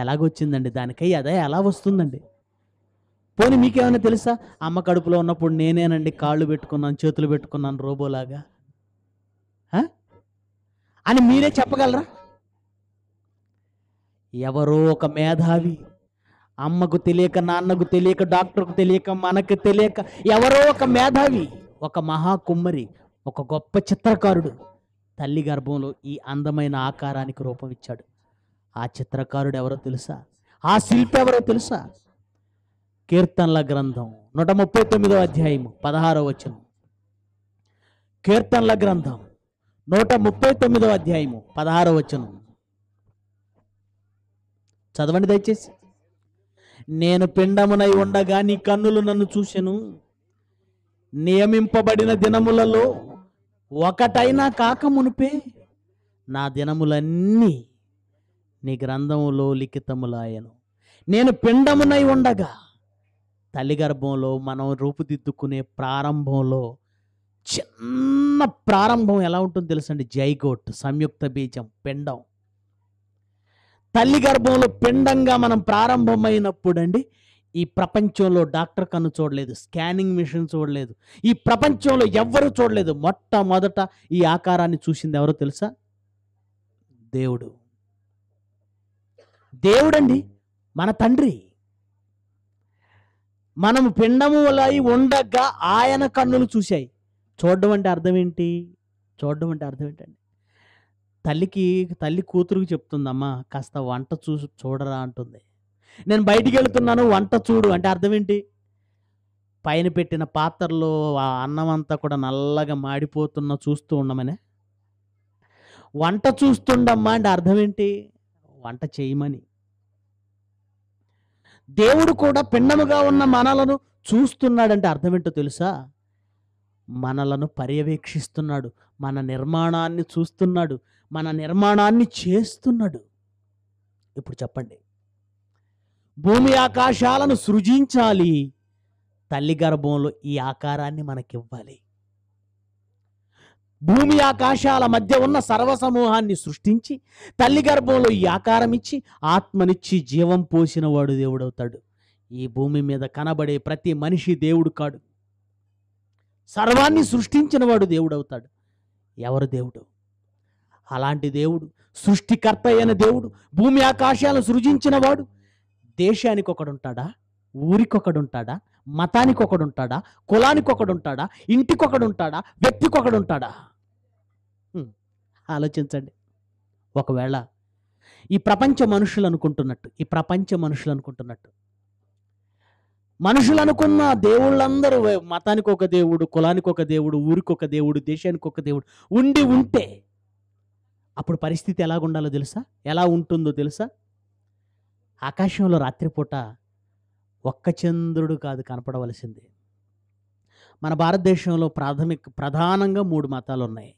ఎలాగొచ్చిందండి దానికై అదే ఎలా వస్తుందండి పోనీ మీకేమైనా తెలుసా అమ్మ కడుపులో ఉన్నప్పుడు నేనేనండి కాళ్ళు పెట్టుకున్నాను చేతులు పెట్టుకున్నాను రోబోలాగా అని మీరే చెప్పగలరా ఎవరో ఒక మేధావి అమ్మకు తెలియక నాన్నకు తెలియక డాక్టర్కు తెలియక మనకు తెలియక ఎవరో ఒక మేధావి ఒక మహాకుమ్మరి ఒక గొప్ప చిత్రకారుడు తల్లి గర్భంలో ఈ అందమైన ఆకారానికి రూపం ఇచ్చాడు ఆ చిత్రకారుడు ఎవరో తెలుసా ఆ శిల్పి ఎవరో తెలుసా కీర్తనల గ్రంథం నూట ముప్పై తొమ్మిదో అధ్యాయము పదహారో వచనం కీర్తనల గ్రంథం నూట ముప్పై తొమ్మిదో అధ్యాయము పదహారో వచనం చదవండి దయచేసి నేను పిండమునై ఉండగా నీ కన్నులు నన్ను చూశాను నియమింపబడిన దినములలో ఒకటైనా కాక మునిపే నా దినములన్నీ నీ గ్రంథములో లిఖితములాయను నేను పిండమునై ఉండగా తల్లి గర్భంలో మనం రూపుదిద్దుకునే ప్రారంభంలో చిన్న ప్రారంభం ఎలా ఉంటుందో తెలుసండి జైగోట్ సంయుక్త బీజం పిండం తల్లి గర్భంలో పిండంగా మనం ప్రారంభమైనప్పుడు అండి ఈ ప్రపంచంలో డాక్టర్ కన్ను చూడలేదు స్కానింగ్ మిషన్ చూడలేదు ఈ ప్రపంచంలో ఎవ్వరూ చూడలేదు మొట్టమొదట ఈ ఆకారాన్ని చూసింది ఎవరో తెలుసా దేవుడు దేవుడండి మన తండ్రి మనం పిండములై ఉండగా ఆయన కన్నులు చూశాయి చూడడం అంటే అర్థం ఏంటి చూడడం అంటే అర్థం ఏంటండి తల్లికి తల్లి కూతురుకి చెప్తుందమ్మా కాస్త వంట చూ చూడరా అంటుంది నేను బయటికి వెళ్తున్నాను వంట చూడు అంటే అర్థం ఏంటి పైన పెట్టిన పాత్రలో ఆ అన్నం అంతా కూడా నల్లగా మాడిపోతున్న చూస్తూ ఉండమనే వంట చూస్తుండమ్మా అంటే అర్థం ఏంటి వంట చేయమని దేవుడు కూడా పిండముగా ఉన్న మనలను చూస్తున్నాడంటే అర్థం ఏంటో తెలుసా మనలను పర్యవేక్షిస్తున్నాడు మన నిర్మాణాన్ని చూస్తున్నాడు మన నిర్మాణాన్ని చేస్తున్నాడు ఇప్పుడు చెప్పండి భూమి ఆకాశాలను సృజించాలి తల్లి గర్భంలో ఈ ఆకారాన్ని మనకివ్వాలి భూమి ఆకాశాల మధ్య ఉన్న సర్వసమూహాన్ని సృష్టించి తల్లి గర్భంలో ఈ ఆకారం ఇచ్చి ఆత్మనిచ్చి జీవం పోసిన వాడు దేవుడవుతాడు ఈ భూమి మీద కనబడే ప్రతి మనిషి దేవుడు కాడు సర్వాన్ని సృష్టించిన వాడు దేవుడవుతాడు ఎవరు దేవుడు అలాంటి దేవుడు సృష్టికర్త అయిన దేవుడు భూమి ఆకాశాలను సృజించినవాడు దేశానికి ఒకడు ఉంటాడా ఊరికి ఉంటాడా మతానికి ఉంటాడా కులానికి ఒకడు ఉంటాడా ఇంటికి ఉంటాడా వ్యక్తికి ఉంటాడా ఆలోచించండి ఒకవేళ ఈ ప్రపంచ మనుషులు అనుకుంటున్నట్టు ఈ ప్రపంచ మనుషులు అనుకుంటున్నట్టు మనుషులు అనుకున్న దేవుళ్ళందరూ మతానికి ఒక దేవుడు కులానికి ఒక దేవుడు ఊరికి ఒక దేవుడు దేశానికి ఒక దేవుడు ఉండి ఉంటే అప్పుడు పరిస్థితి ఎలాగుండాలో తెలుసా ఎలా ఉంటుందో తెలుసా ఆకాశంలో రాత్రిపూట ఒక్క చంద్రుడు కాదు కనపడవలసింది మన భారతదేశంలో ప్రాథమిక ప్రధానంగా మూడు మతాలు ఉన్నాయి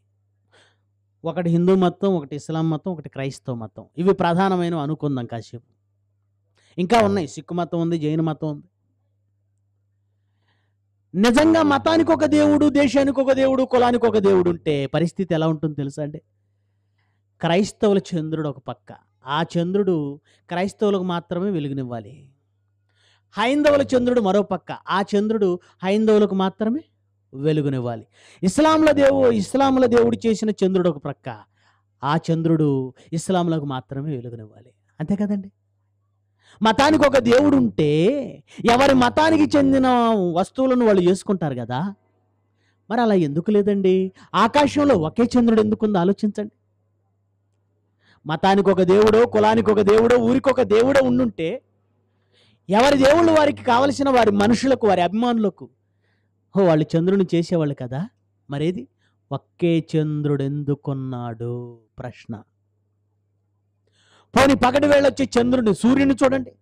ఒకటి హిందూ మతం ఒకటి ఇస్లాం మతం ఒకటి క్రైస్తవ మతం ఇవి ప్రధానమైన అనుకుందాం కాసేపు ఇంకా ఉన్నాయి సిక్కు మతం ఉంది జైన మతం ఉంది నిజంగా మతానికి ఒక దేవుడు దేశానికి ఒక దేవుడు కులానికి ఒక దేవుడు ఉంటే పరిస్థితి ఎలా ఉంటుందో తెలుసా అండి క్రైస్తవుల చంద్రుడు ఒక పక్క ఆ చంద్రుడు క్రైస్తవులకు మాత్రమే వెలుగునివ్వాలి హైందవుల చంద్రుడు మరో పక్క ఆ చంద్రుడు హైందవులకు మాత్రమే వెలుగునివ్వాలి ఇస్లాంల దేవు ఇస్లాముల దేవుడు చేసిన చంద్రుడు ఒక ప్రక్క ఆ చంద్రుడు ఇస్లాములకు మాత్రమే వెలుగునివ్వాలి అంతే కదండి మతానికి ఒక దేవుడు ఉంటే ఎవరి మతానికి చెందిన వస్తువులను వాళ్ళు చేసుకుంటారు కదా మరి అలా ఎందుకు లేదండి ఆకాశంలో ఒకే చంద్రుడు ఎందుకుందో ఆలోచించండి మతానికి ఒక దేవుడో కులానికి ఒక దేవుడో ఊరికి ఒక దేవుడో ఉండుంటే ఎవరి దేవుళ్ళు వారికి కావలసిన వారి మనుషులకు వారి అభిమానులకు ఓ వాళ్ళు చంద్రుని చేసేవాళ్ళు కదా మరేది ఒక్కే చంద్రుడు ఎందుకున్నాడు ప్రశ్న పోనీ పగటి వేళొచ్చే చంద్రుడిని సూర్యుని చూడండి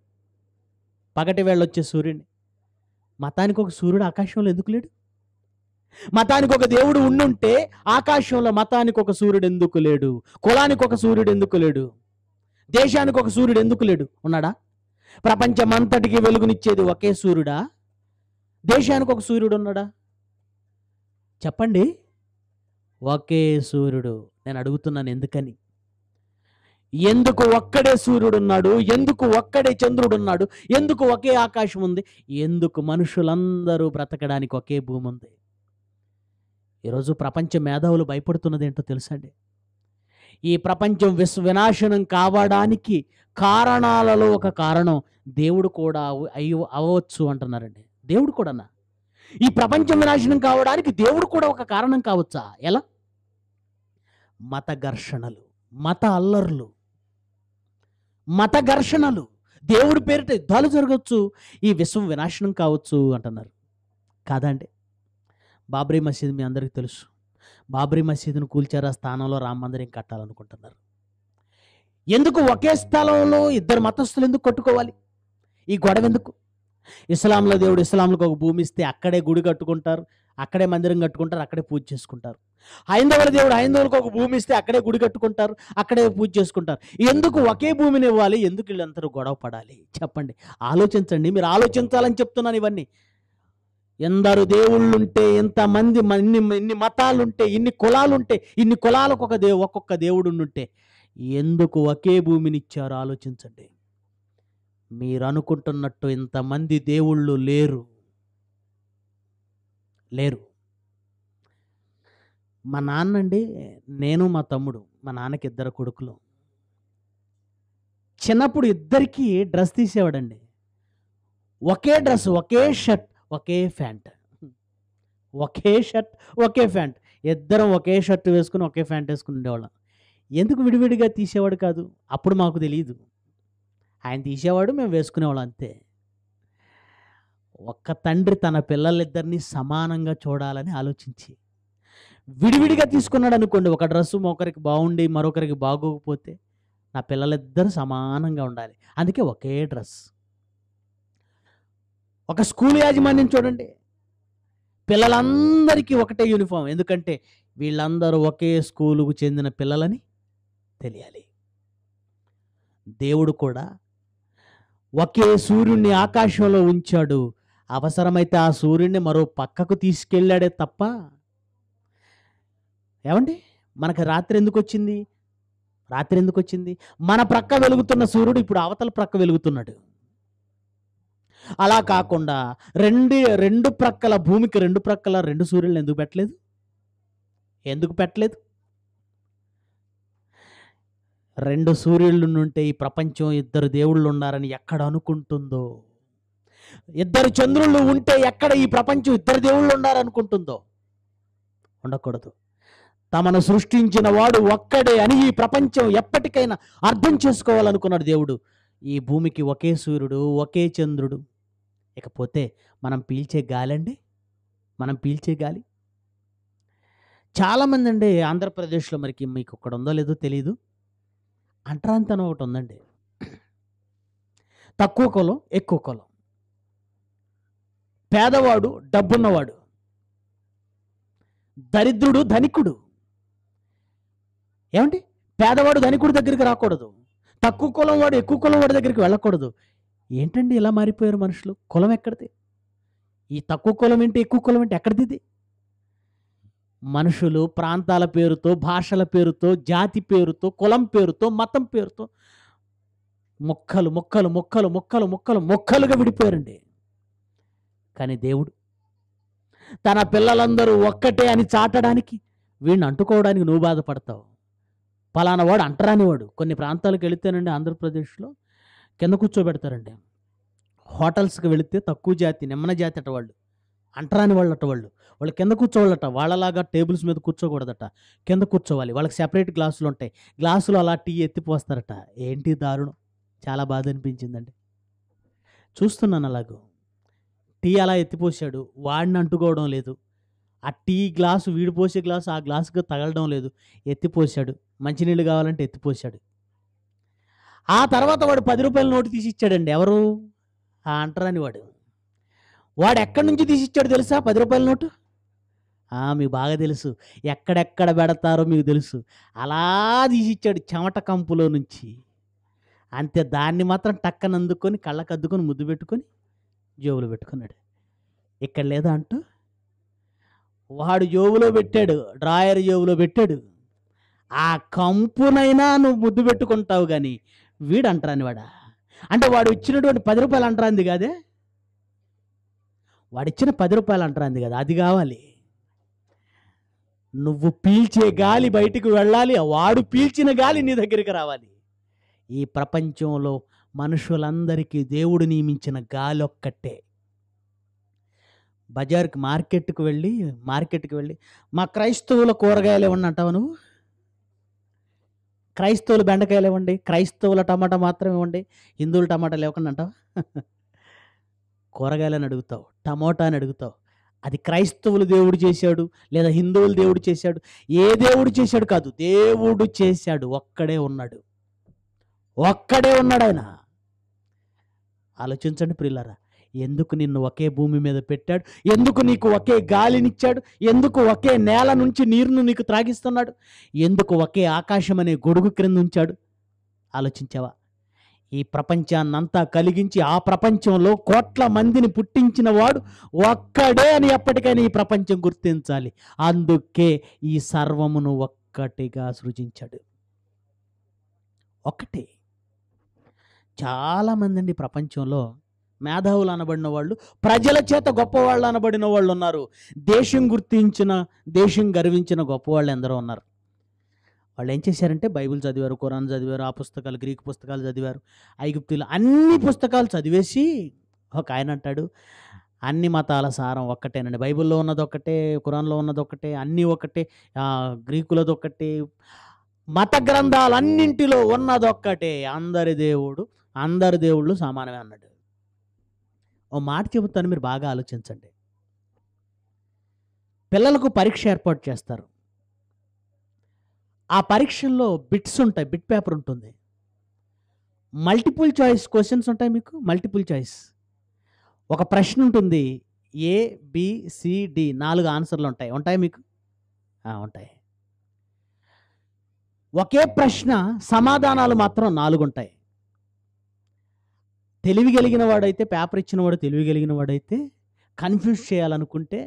పగటి వేళొచ్చే సూర్యుని మతానికి ఒక సూర్యుడు ఆకాశంలో ఎందుకు లేడు మతానికి ఒక దేవుడు ఉండుంటే ఆకాశంలో మతానికి ఒక సూర్యుడు ఎందుకు లేడు కులానికి ఒక సూర్యుడు ఎందుకు లేడు దేశానికి ఒక సూర్యుడు ఎందుకు లేడు ఉన్నాడా ప్రపంచమంతటికి వెలుగునిచ్చేది ఒకే సూర్యుడా దేశానికి ఒక సూర్యుడు ఉన్నాడా చెప్పండి ఒకే సూర్యుడు నేను అడుగుతున్నాను ఎందుకని ఎందుకు ఒక్కడే సూర్యుడున్నాడు ఎందుకు ఒక్కడే చంద్రుడున్నాడు ఎందుకు ఒకే ఆకాశం ఉంది ఎందుకు మనుషులందరూ బ్రతకడానికి ఒకే భూమి ఉంది ఈరోజు ప్రపంచ మేధావులు భయపడుతున్నది ఏంటో తెలుసండి ఈ ప్రపంచం విశ్వ వినాశనం కావడానికి కారణాలలో ఒక కారణం దేవుడు కూడా అయ్యి అవ్వచ్చు అంటున్నారండి దేవుడు కూడానా ఈ ప్రపంచం వినాశనం కావడానికి దేవుడు కూడా ఒక కారణం కావచ్చా ఎలా మత ఘర్షణలు మత అల్లర్లు మత ఘర్షణలు దేవుడి పేరిట యుద్ధాలు జరగవచ్చు ఈ విశ్వం వినాశనం కావచ్చు అంటున్నారు కాదండి బాబ్రీ మసీదు మీ అందరికీ తెలుసు బాబ్రీ మసీదును కూల్చారా స్థానంలో రామ మందిరం కట్టాలనుకుంటున్నారు ఎందుకు ఒకే స్థలంలో ఇద్దరు మతస్థులు ఎందుకు కట్టుకోవాలి ఈ గొడవ ఎందుకు ఇస్లాంలో దేవుడు ఇస్లాంలకు ఒక భూమి ఇస్తే అక్కడే గుడి కట్టుకుంటారు అక్కడే మందిరం కట్టుకుంటారు అక్కడే పూజ చేసుకుంటారు హైందవుల దేవుడు హైందవులకు ఒక భూమి ఇస్తే అక్కడే గుడి కట్టుకుంటారు అక్కడే పూజ చేసుకుంటారు ఎందుకు ఒకే భూమిని ఇవ్వాలి ఎందుకు వీళ్ళందరూ గొడవ పడాలి చెప్పండి ఆలోచించండి మీరు ఆలోచించాలని చెప్తున్నాను ఇవన్నీ ఎందరు దేవుళ్ళుంటే ఎంతమంది ఇన్ని ఇన్ని మతాలుంటే ఇన్ని కులాలుంటే ఇన్ని కులాలకు ఒక దేవు ఒక్కొక్క దేవుడు ఉంటే ఎందుకు ఒకే భూమినిచ్చారో ఆలోచించండి మీరు అనుకుంటున్నట్టు ఇంతమంది దేవుళ్ళు లేరు లేరు మా నాన్నండి నేను మా తమ్ముడు మా నాన్నకి ఇద్దరు కొడుకులు చిన్నప్పుడు ఇద్దరికీ డ్రెస్ తీసేవాడండి ఒకే డ్రెస్ ఒకే షర్ట్ ఒకే ఫ్యాంట్ ఒకే షర్ట్ ఒకే ప్యాంట్ ఇద్దరం ఒకే షర్ట్ వేసుకుని ఒకే ప్యాంట్ వేసుకుని ఉండేవాళ్ళం ఎందుకు విడివిడిగా తీసేవాడు కాదు అప్పుడు మాకు తెలియదు ఆయన తీసేవాడు మేము వేసుకునేవాళ్ళం అంతే ఒక్క తండ్రి తన పిల్లలిద్దరినీ సమానంగా చూడాలని ఆలోచించి విడివిడిగా తీసుకున్నాడు అనుకోండి ఒక డ్రెస్సు ఒకరికి బాగుండి మరొకరికి బాగోకపోతే నా పిల్లలిద్దరూ సమానంగా ఉండాలి అందుకే ఒకే డ్రెస్ ఒక స్కూల్ యాజమాన్యం చూడండి పిల్లలందరికీ ఒకటే యూనిఫామ్ ఎందుకంటే వీళ్ళందరూ ఒకే స్కూలుకు చెందిన పిల్లలని తెలియాలి దేవుడు కూడా ఒకే సూర్యుడిని ఆకాశంలో ఉంచాడు అవసరమైతే ఆ సూర్యుడిని మరో పక్కకు తీసుకెళ్ళాడే తప్ప ఏమండి మనకు రాత్రి ఎందుకు వచ్చింది రాత్రి ఎందుకు వచ్చింది మన ప్రక్క వెలుగుతున్న సూర్యుడు ఇప్పుడు అవతల ప్రక్క వెలుగుతున్నాడు అలా కాకుండా రెండు రెండు ప్రక్కల భూమికి రెండు ప్రక్కల రెండు సూర్యులను ఎందుకు పెట్టలేదు ఎందుకు పెట్టలేదు రెండు సూర్యుళ్ళు ఉంటే ఈ ప్రపంచం ఇద్దరు దేవుళ్ళు ఉన్నారని ఎక్కడ అనుకుంటుందో ఇద్దరు చంద్రుళ్ళు ఉంటే ఎక్కడ ఈ ప్రపంచం ఇద్దరు దేవుళ్ళు ఉన్నారనుకుంటుందో ఉండకూడదు తమను సృష్టించిన వాడు ఒక్కడే అని ఈ ప్రపంచం ఎప్పటికైనా అర్థం చేసుకోవాలనుకున్నాడు దేవుడు ఈ భూమికి ఒకే సూర్యుడు ఒకే చంద్రుడు ఇకపోతే మనం పీల్చే గాలి అండి మనం పీల్చే గాలి చాలామంది అండి ఆంధ్రప్రదేశ్లో మరికి మీకు ఇక్కడ ఉందో లేదో తెలియదు అంట్రాంతి అని ఒకటి ఉందండి తక్కువ కులం ఎక్కువ కులం పేదవాడు డబ్బున్నవాడు దరిద్రుడు ధనికుడు ఏమండి పేదవాడు ధనికుడి దగ్గరికి రాకూడదు తక్కువ కులం వాడు ఎక్కువ కులం వాడి దగ్గరికి వెళ్ళకూడదు ఏంటండి ఇలా మారిపోయారు మనుషులు కులం ఎక్కడిది ఈ తక్కువ కులం ఏంటి ఎక్కువ కులం ఏంటి ఎక్కడిది మనుషులు ప్రాంతాల పేరుతో భాషల పేరుతో జాతి పేరుతో కులం పేరుతో మతం పేరుతో మొక్కలు మొక్కలు మొక్కలు మొక్కలు మొక్కలు మొక్కలుగా విడిపోయారండి కానీ దేవుడు తన పిల్లలందరూ ఒక్కటే అని చాటడానికి వీడిని అంటుకోవడానికి నువ్వు బాధపడతావు పలానా వాడు అంటరానివాడు కొన్ని ప్రాంతాలకు వెళితేనండి ఆంధ్రప్రదేశ్లో కింద కూర్చోబెడతారండి హోటల్స్కి వెళితే తక్కువ జాతి నిమ్మన జాతి అట వాళ్ళు అంటరాని వాళ్ళు అట వాళ్ళు వాళ్ళు కింద కూర్చోవాలట వాళ్ళలాగా టేబుల్స్ మీద కూర్చోకూడదట కింద కూర్చోవాలి వాళ్ళకి సెపరేట్ గ్లాసులు ఉంటాయి గ్లాసులు అలా టీ ఎత్తిపోస్తారట ఏంటి దారుణం చాలా బాధ అనిపించిందండి చూస్తున్నాను అలాగూ టీ అలా ఎత్తిపోసాడు వాడిని అంటుకోవడం లేదు ఆ టీ గ్లాసు వీడిపోసే గ్లాసు ఆ గ్లాసుకు తగలడం లేదు ఎత్తిపోసాడు మంచినీళ్ళు కావాలంటే ఎత్తిపోసాడు ఆ తర్వాత వాడు పది రూపాయల నోటు తీసి ఇచ్చాడండి ఎవరు ఆ అంటరాని వాడు వాడు ఎక్కడి నుంచి తీసి ఇచ్చాడు తెలుసా పది రూపాయల నోటు మీకు బాగా తెలుసు ఎక్కడెక్కడ పెడతారో మీకు తెలుసు అలా తీసిచ్చాడు చెమట కంపులో నుంచి అంతే దాన్ని మాత్రం టక్కన అందుకొని కళ్ళకద్దుకొని ముద్దు పెట్టుకొని జోబులు పెట్టుకున్నాడు ఇక్కడ లేదా అంటూ వాడు జోబులో పెట్టాడు డ్రాయర్ జోబులో పెట్టాడు ఆ కంపునైనా నువ్వు ముద్దు పెట్టుకుంటావు కానీ వీడు అంటరాని వాడా అంటే వాడు ఇచ్చినటువంటి పది రూపాయలు అంటరాంది కాదే వాడు ఇచ్చిన పది రూపాయలు అంటరాంది కదా అది కావాలి నువ్వు పీల్చే గాలి బయటికి వెళ్ళాలి వాడు పీల్చిన గాలి నీ దగ్గరికి రావాలి ఈ ప్రపంచంలో మనుషులందరికీ దేవుడు నియమించిన గాలి ఒక్కటే బజార్కి మార్కెట్కు వెళ్ళి మార్కెట్కి వెళ్ళి మా క్రైస్తవుల కూరగాయలు ఏమన్నా అంటావు నువ్వు క్రైస్తవులు బెండకాయలు ఇవ్వండి క్రైస్తవుల టమాటా మాత్రం ఇవ్వండి హిందువుల టమాటాలు లేవకుండా అంటావా కూరగాయలని అడుగుతావు టమాటా అని అడుగుతావు అది క్రైస్తవులు దేవుడు చేశాడు లేదా హిందువులు దేవుడు చేశాడు ఏ దేవుడు చేశాడు కాదు దేవుడు చేశాడు ఒక్కడే ఉన్నాడు ఒక్కడే ఉన్నాడు ఆయన ఆలోచించండి ప్రిల్లరా ఎందుకు నిన్ను ఒకే భూమి మీద పెట్టాడు ఎందుకు నీకు ఒకే గాలినిచ్చాడు ఎందుకు ఒకే నేల నుంచి నీరును నీకు త్రాగిస్తున్నాడు ఎందుకు ఒకే ఆకాశం అనే గొడుగు క్రింద ఉంచాడు ఆలోచించావా ఈ ప్రపంచాన్నంతా కలిగించి ఆ ప్రపంచంలో కోట్ల మందిని పుట్టించిన వాడు ఒక్కడే అని ఎప్పటికైనా ఈ ప్రపంచం గుర్తించాలి అందుకే ఈ సర్వమును ఒక్కటిగా సృజించాడు ఒకటే చాలామంది అండి ప్రపంచంలో మేధావులు అనబడిన వాళ్ళు ప్రజల చేత గొప్పవాళ్ళు అనబడిన వాళ్ళు ఉన్నారు దేశం గుర్తించిన దేశం గర్వించిన గొప్పవాళ్ళు ఎందరో ఉన్నారు వాళ్ళు ఏం చేశారంటే బైబిల్ చదివారు ఖురాన్ చదివారు ఆ పుస్తకాలు గ్రీక్ పుస్తకాలు చదివారు ఐగుప్తులు అన్ని పుస్తకాలు చదివేసి ఒక ఆయన అంటాడు అన్ని మతాల సారం ఒక్కటేనండి బైబిల్లో ఉన్నది ఒక్కటే ఖురాన్లో ఉన్నది ఒక్కటే అన్నీ ఒకటే గ్రీకులది ఒక్కటే మత గ్రంథాలన్నింటిలో ఉన్నదొక్కటే అందరి దేవుడు అందరి దేవుళ్ళు సమానమే అన్నాడు ఓ మాట చెబుతాను మీరు బాగా ఆలోచించండి పిల్లలకు పరీక్ష ఏర్పాటు చేస్తారు ఆ పరీక్షల్లో బిట్స్ ఉంటాయి బిట్ పేపర్ ఉంటుంది మల్టిపుల్ చాయిస్ క్వశ్చన్స్ ఉంటాయి మీకు మల్టిపుల్ చాయిస్ ఒక ప్రశ్న ఉంటుంది ఏ బిసిడి నాలుగు ఆన్సర్లు ఉంటాయి ఉంటాయి మీకు ఉంటాయి ఒకే ప్రశ్న సమాధానాలు మాత్రం నాలుగు ఉంటాయి తెలివి కలిగిన వాడైతే పేపర్ ఇచ్చిన వాడు తెలివి కలిగిన వాడైతే కన్ఫ్యూజ్ చేయాలనుకుంటే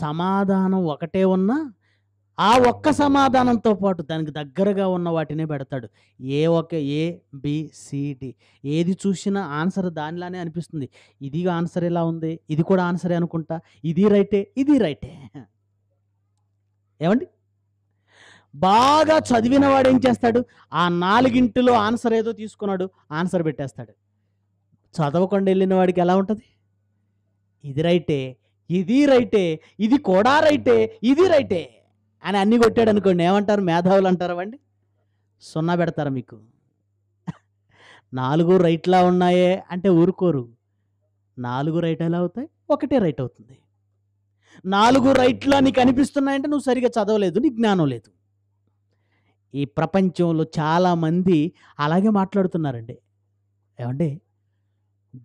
సమాధానం ఒకటే ఉన్నా ఆ ఒక్క సమాధానంతో పాటు దానికి దగ్గరగా ఉన్న వాటినే పెడతాడు ఏ ఒక ఏ బిసిడి ఏది చూసినా ఆన్సర్ దానిలానే అనిపిస్తుంది ఇది ఆన్సర్ ఇలా ఉంది ఇది కూడా ఆన్సరే అనుకుంటా ఇది రైటే ఇది రైటే ఏమండి బాగా చదివిన వాడు ఏం చేస్తాడు ఆ నాలుగింటిలో ఆన్సర్ ఏదో తీసుకున్నాడు ఆన్సర్ పెట్టేస్తాడు చదవకుండా వెళ్ళిన వాడికి ఎలా ఉంటుంది ఇది రైటే ఇది రైటే ఇది కూడా రైటే ఇది రైటే అని అన్నీ కొట్టాడు అనుకోండి ఏమంటారు మేధావులు అంటారు అండి సున్నా పెడతారా మీకు నాలుగు రైట్లా ఉన్నాయే అంటే ఊరుకోరు నాలుగు రైట్ ఎలా అవుతాయి ఒకటే రైట్ అవుతుంది నాలుగు రైట్లా నీకు అనిపిస్తున్నాయంటే నువ్వు సరిగా చదవలేదు నీ జ్ఞానం లేదు ఈ ప్రపంచంలో చాలామంది అలాగే మాట్లాడుతున్నారండి ఏమండి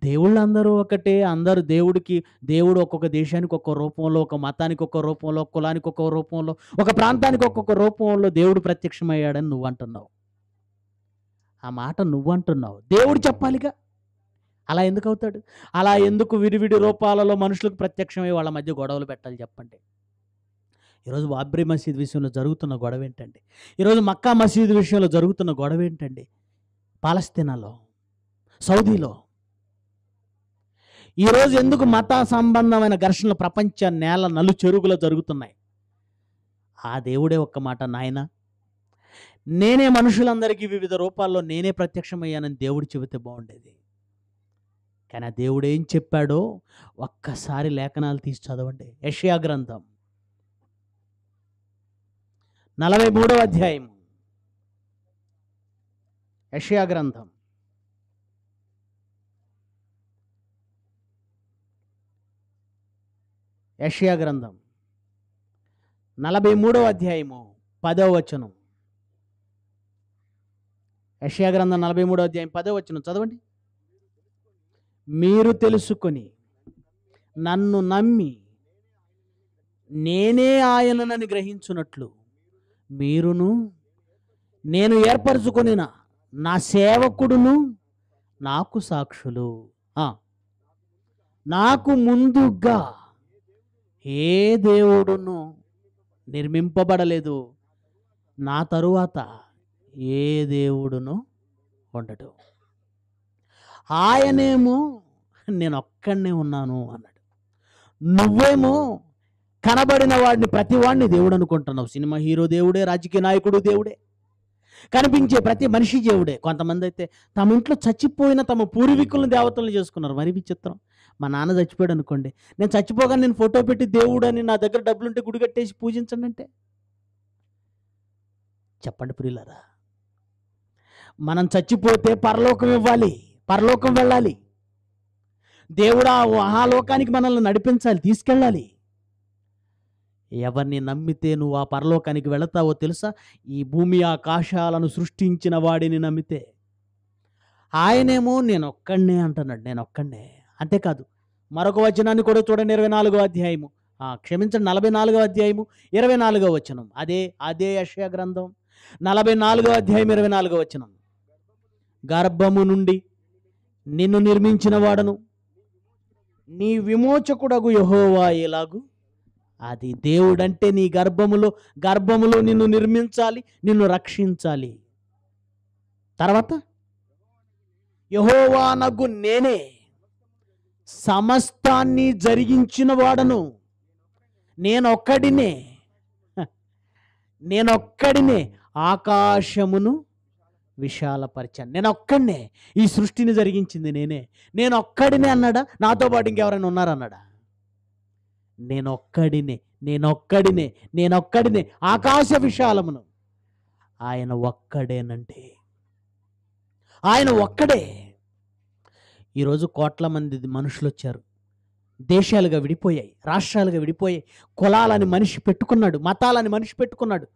దేవుళ్ళందరూ ఒకటే అందరు దేవుడికి దేవుడు ఒక్కొక్క దేశానికి ఒక్కొక్క రూపంలో ఒక మతానికి ఒక్క రూపంలో కులానికి ఒక్కొక్క రూపంలో ఒక ప్రాంతానికి ఒక్కొక్క రూపంలో దేవుడు ప్రత్యక్షమయ్యాడని నువ్వు అంటున్నావు ఆ మాట నువ్వు అంటున్నావు దేవుడు చెప్పాలిగా అలా ఎందుకు అవుతాడు అలా ఎందుకు విడివిడి రూపాలలో మనుషులకు ప్రత్యక్షమై వాళ్ళ మధ్య గొడవలు పెట్టాలి చెప్పండి ఈరోజు బాబ్రీ మసీద్ విషయంలో జరుగుతున్న గొడవ ఏంటండి ఈరోజు మక్కా మసీద్ విషయంలో జరుగుతున్న గొడవ ఏంటండి పాలస్తీనాలో సౌదీలో ఈరోజు ఎందుకు మత సంబంధమైన ఘర్షణలు ప్రపంచ నేల నలు చెరుగులో జరుగుతున్నాయి ఆ దేవుడే ఒక్క మాట నాయన నేనే మనుషులందరికీ వివిధ రూపాల్లో నేనే ప్రత్యక్షమయ్యానని దేవుడు చెబితే బాగుండేది కానీ ఆ దేవుడు ఏం చెప్పాడో ఒక్కసారి లేఖనాలు తీసి చదవండి యషయా గ్రంథం నలభై మూడవ అధ్యాయం యషయా గ్రంథం యషియా గ్రంథం నలభై మూడవ అధ్యాయము పదవ వచనం యషియా గ్రంథం నలభై మూడవ అధ్యాయం పదవ వచనం చదవండి మీరు తెలుసుకొని నన్ను నమ్మి నేనే నన్ను గ్రహించున్నట్లు మీరును నేను ఏర్పరచుకుని నా సేవకుడును నాకు సాక్షులు నాకు ముందుగా ఏ దేవుడును నిర్మింపబడలేదు నా తరువాత ఏ దేవుడును ఉండడు ఆయనేమో నేను ఒక్కడనే ఉన్నాను అన్నాడు నువ్వేమో కనబడిన వాడిని ప్రతి వాడిని దేవుడు అనుకుంటున్నావు సినిమా హీరో దేవుడే రాజకీయ నాయకుడు దేవుడే కనిపించే ప్రతి మనిషి దేవుడే కొంతమంది అయితే తమ ఇంట్లో చచ్చిపోయిన తమ పూర్వీకులను దేవతలను చేసుకున్నారు మరి విచిత్రం మా నాన్న చచ్చిపోయాడు అనుకోండి నేను చచ్చిపోగానే నేను ఫోటో పెట్టి దేవుడు అని నా దగ్గర డబ్బులుంటే గుడి కట్టేసి పూజించండి అంటే చెప్పండి ప్రియులరా మనం చచ్చిపోతే పరలోకం ఇవ్వాలి పరలోకం వెళ్ళాలి దేవుడు ఆ మహాలోకానికి మనల్ని నడిపించాలి తీసుకెళ్ళాలి ఎవరిని నమ్మితే నువ్వు ఆ పరలోకానికి వెళతావో తెలుసా ఈ భూమి ఆకాశాలను సృష్టించిన వాడిని నమ్మితే ఆయనేమో నేను ఒక్కడనే అంటున్నాడు నేను ఒక్కడనే అంతేకాదు మరొక వచనాన్ని కూడా చూడండి ఇరవై నాలుగో అధ్యాయము క్షమించండి నలభై నాలుగో అధ్యాయము ఇరవై నాలుగో వచనం అదే అదే యషయ గ్రంథం నలభై నాలుగో అధ్యాయం ఇరవై నాలుగో వచనం గర్భము నుండి నిన్ను నిర్మించిన వాడను నీ విమోచకుడగు యహోవా ఎలాగు అది దేవుడంటే నీ గర్భములో గర్భములో నిన్ను నిర్మించాలి నిన్ను రక్షించాలి తర్వాత యహోవానగు నేనే సమస్తాన్ని జరిగించిన వాడను నేనొక్కడినే నేనొక్కడినే ఆకాశమును విశాలపరిచాను నేను ఒక్కడినే ఈ సృష్టిని జరిగించింది నేనే నేను ఒక్కడినే అన్నాడా నాతో పాటు ఇంకెవరైనా ఉన్నారన్నాడా నేనొక్కడినే నేనొక్కడినే నేనొక్కడినే ఆకాశ విశాలమును ఆయన ఒక్కడేనంటే ఆయన ఒక్కడే ఈరోజు కోట్ల మంది మనుషులు వచ్చారు దేశాలుగా విడిపోయాయి రాష్ట్రాలుగా విడిపోయాయి కులాలని మనిషి పెట్టుకున్నాడు మతాలని మనిషి పెట్టుకున్నాడు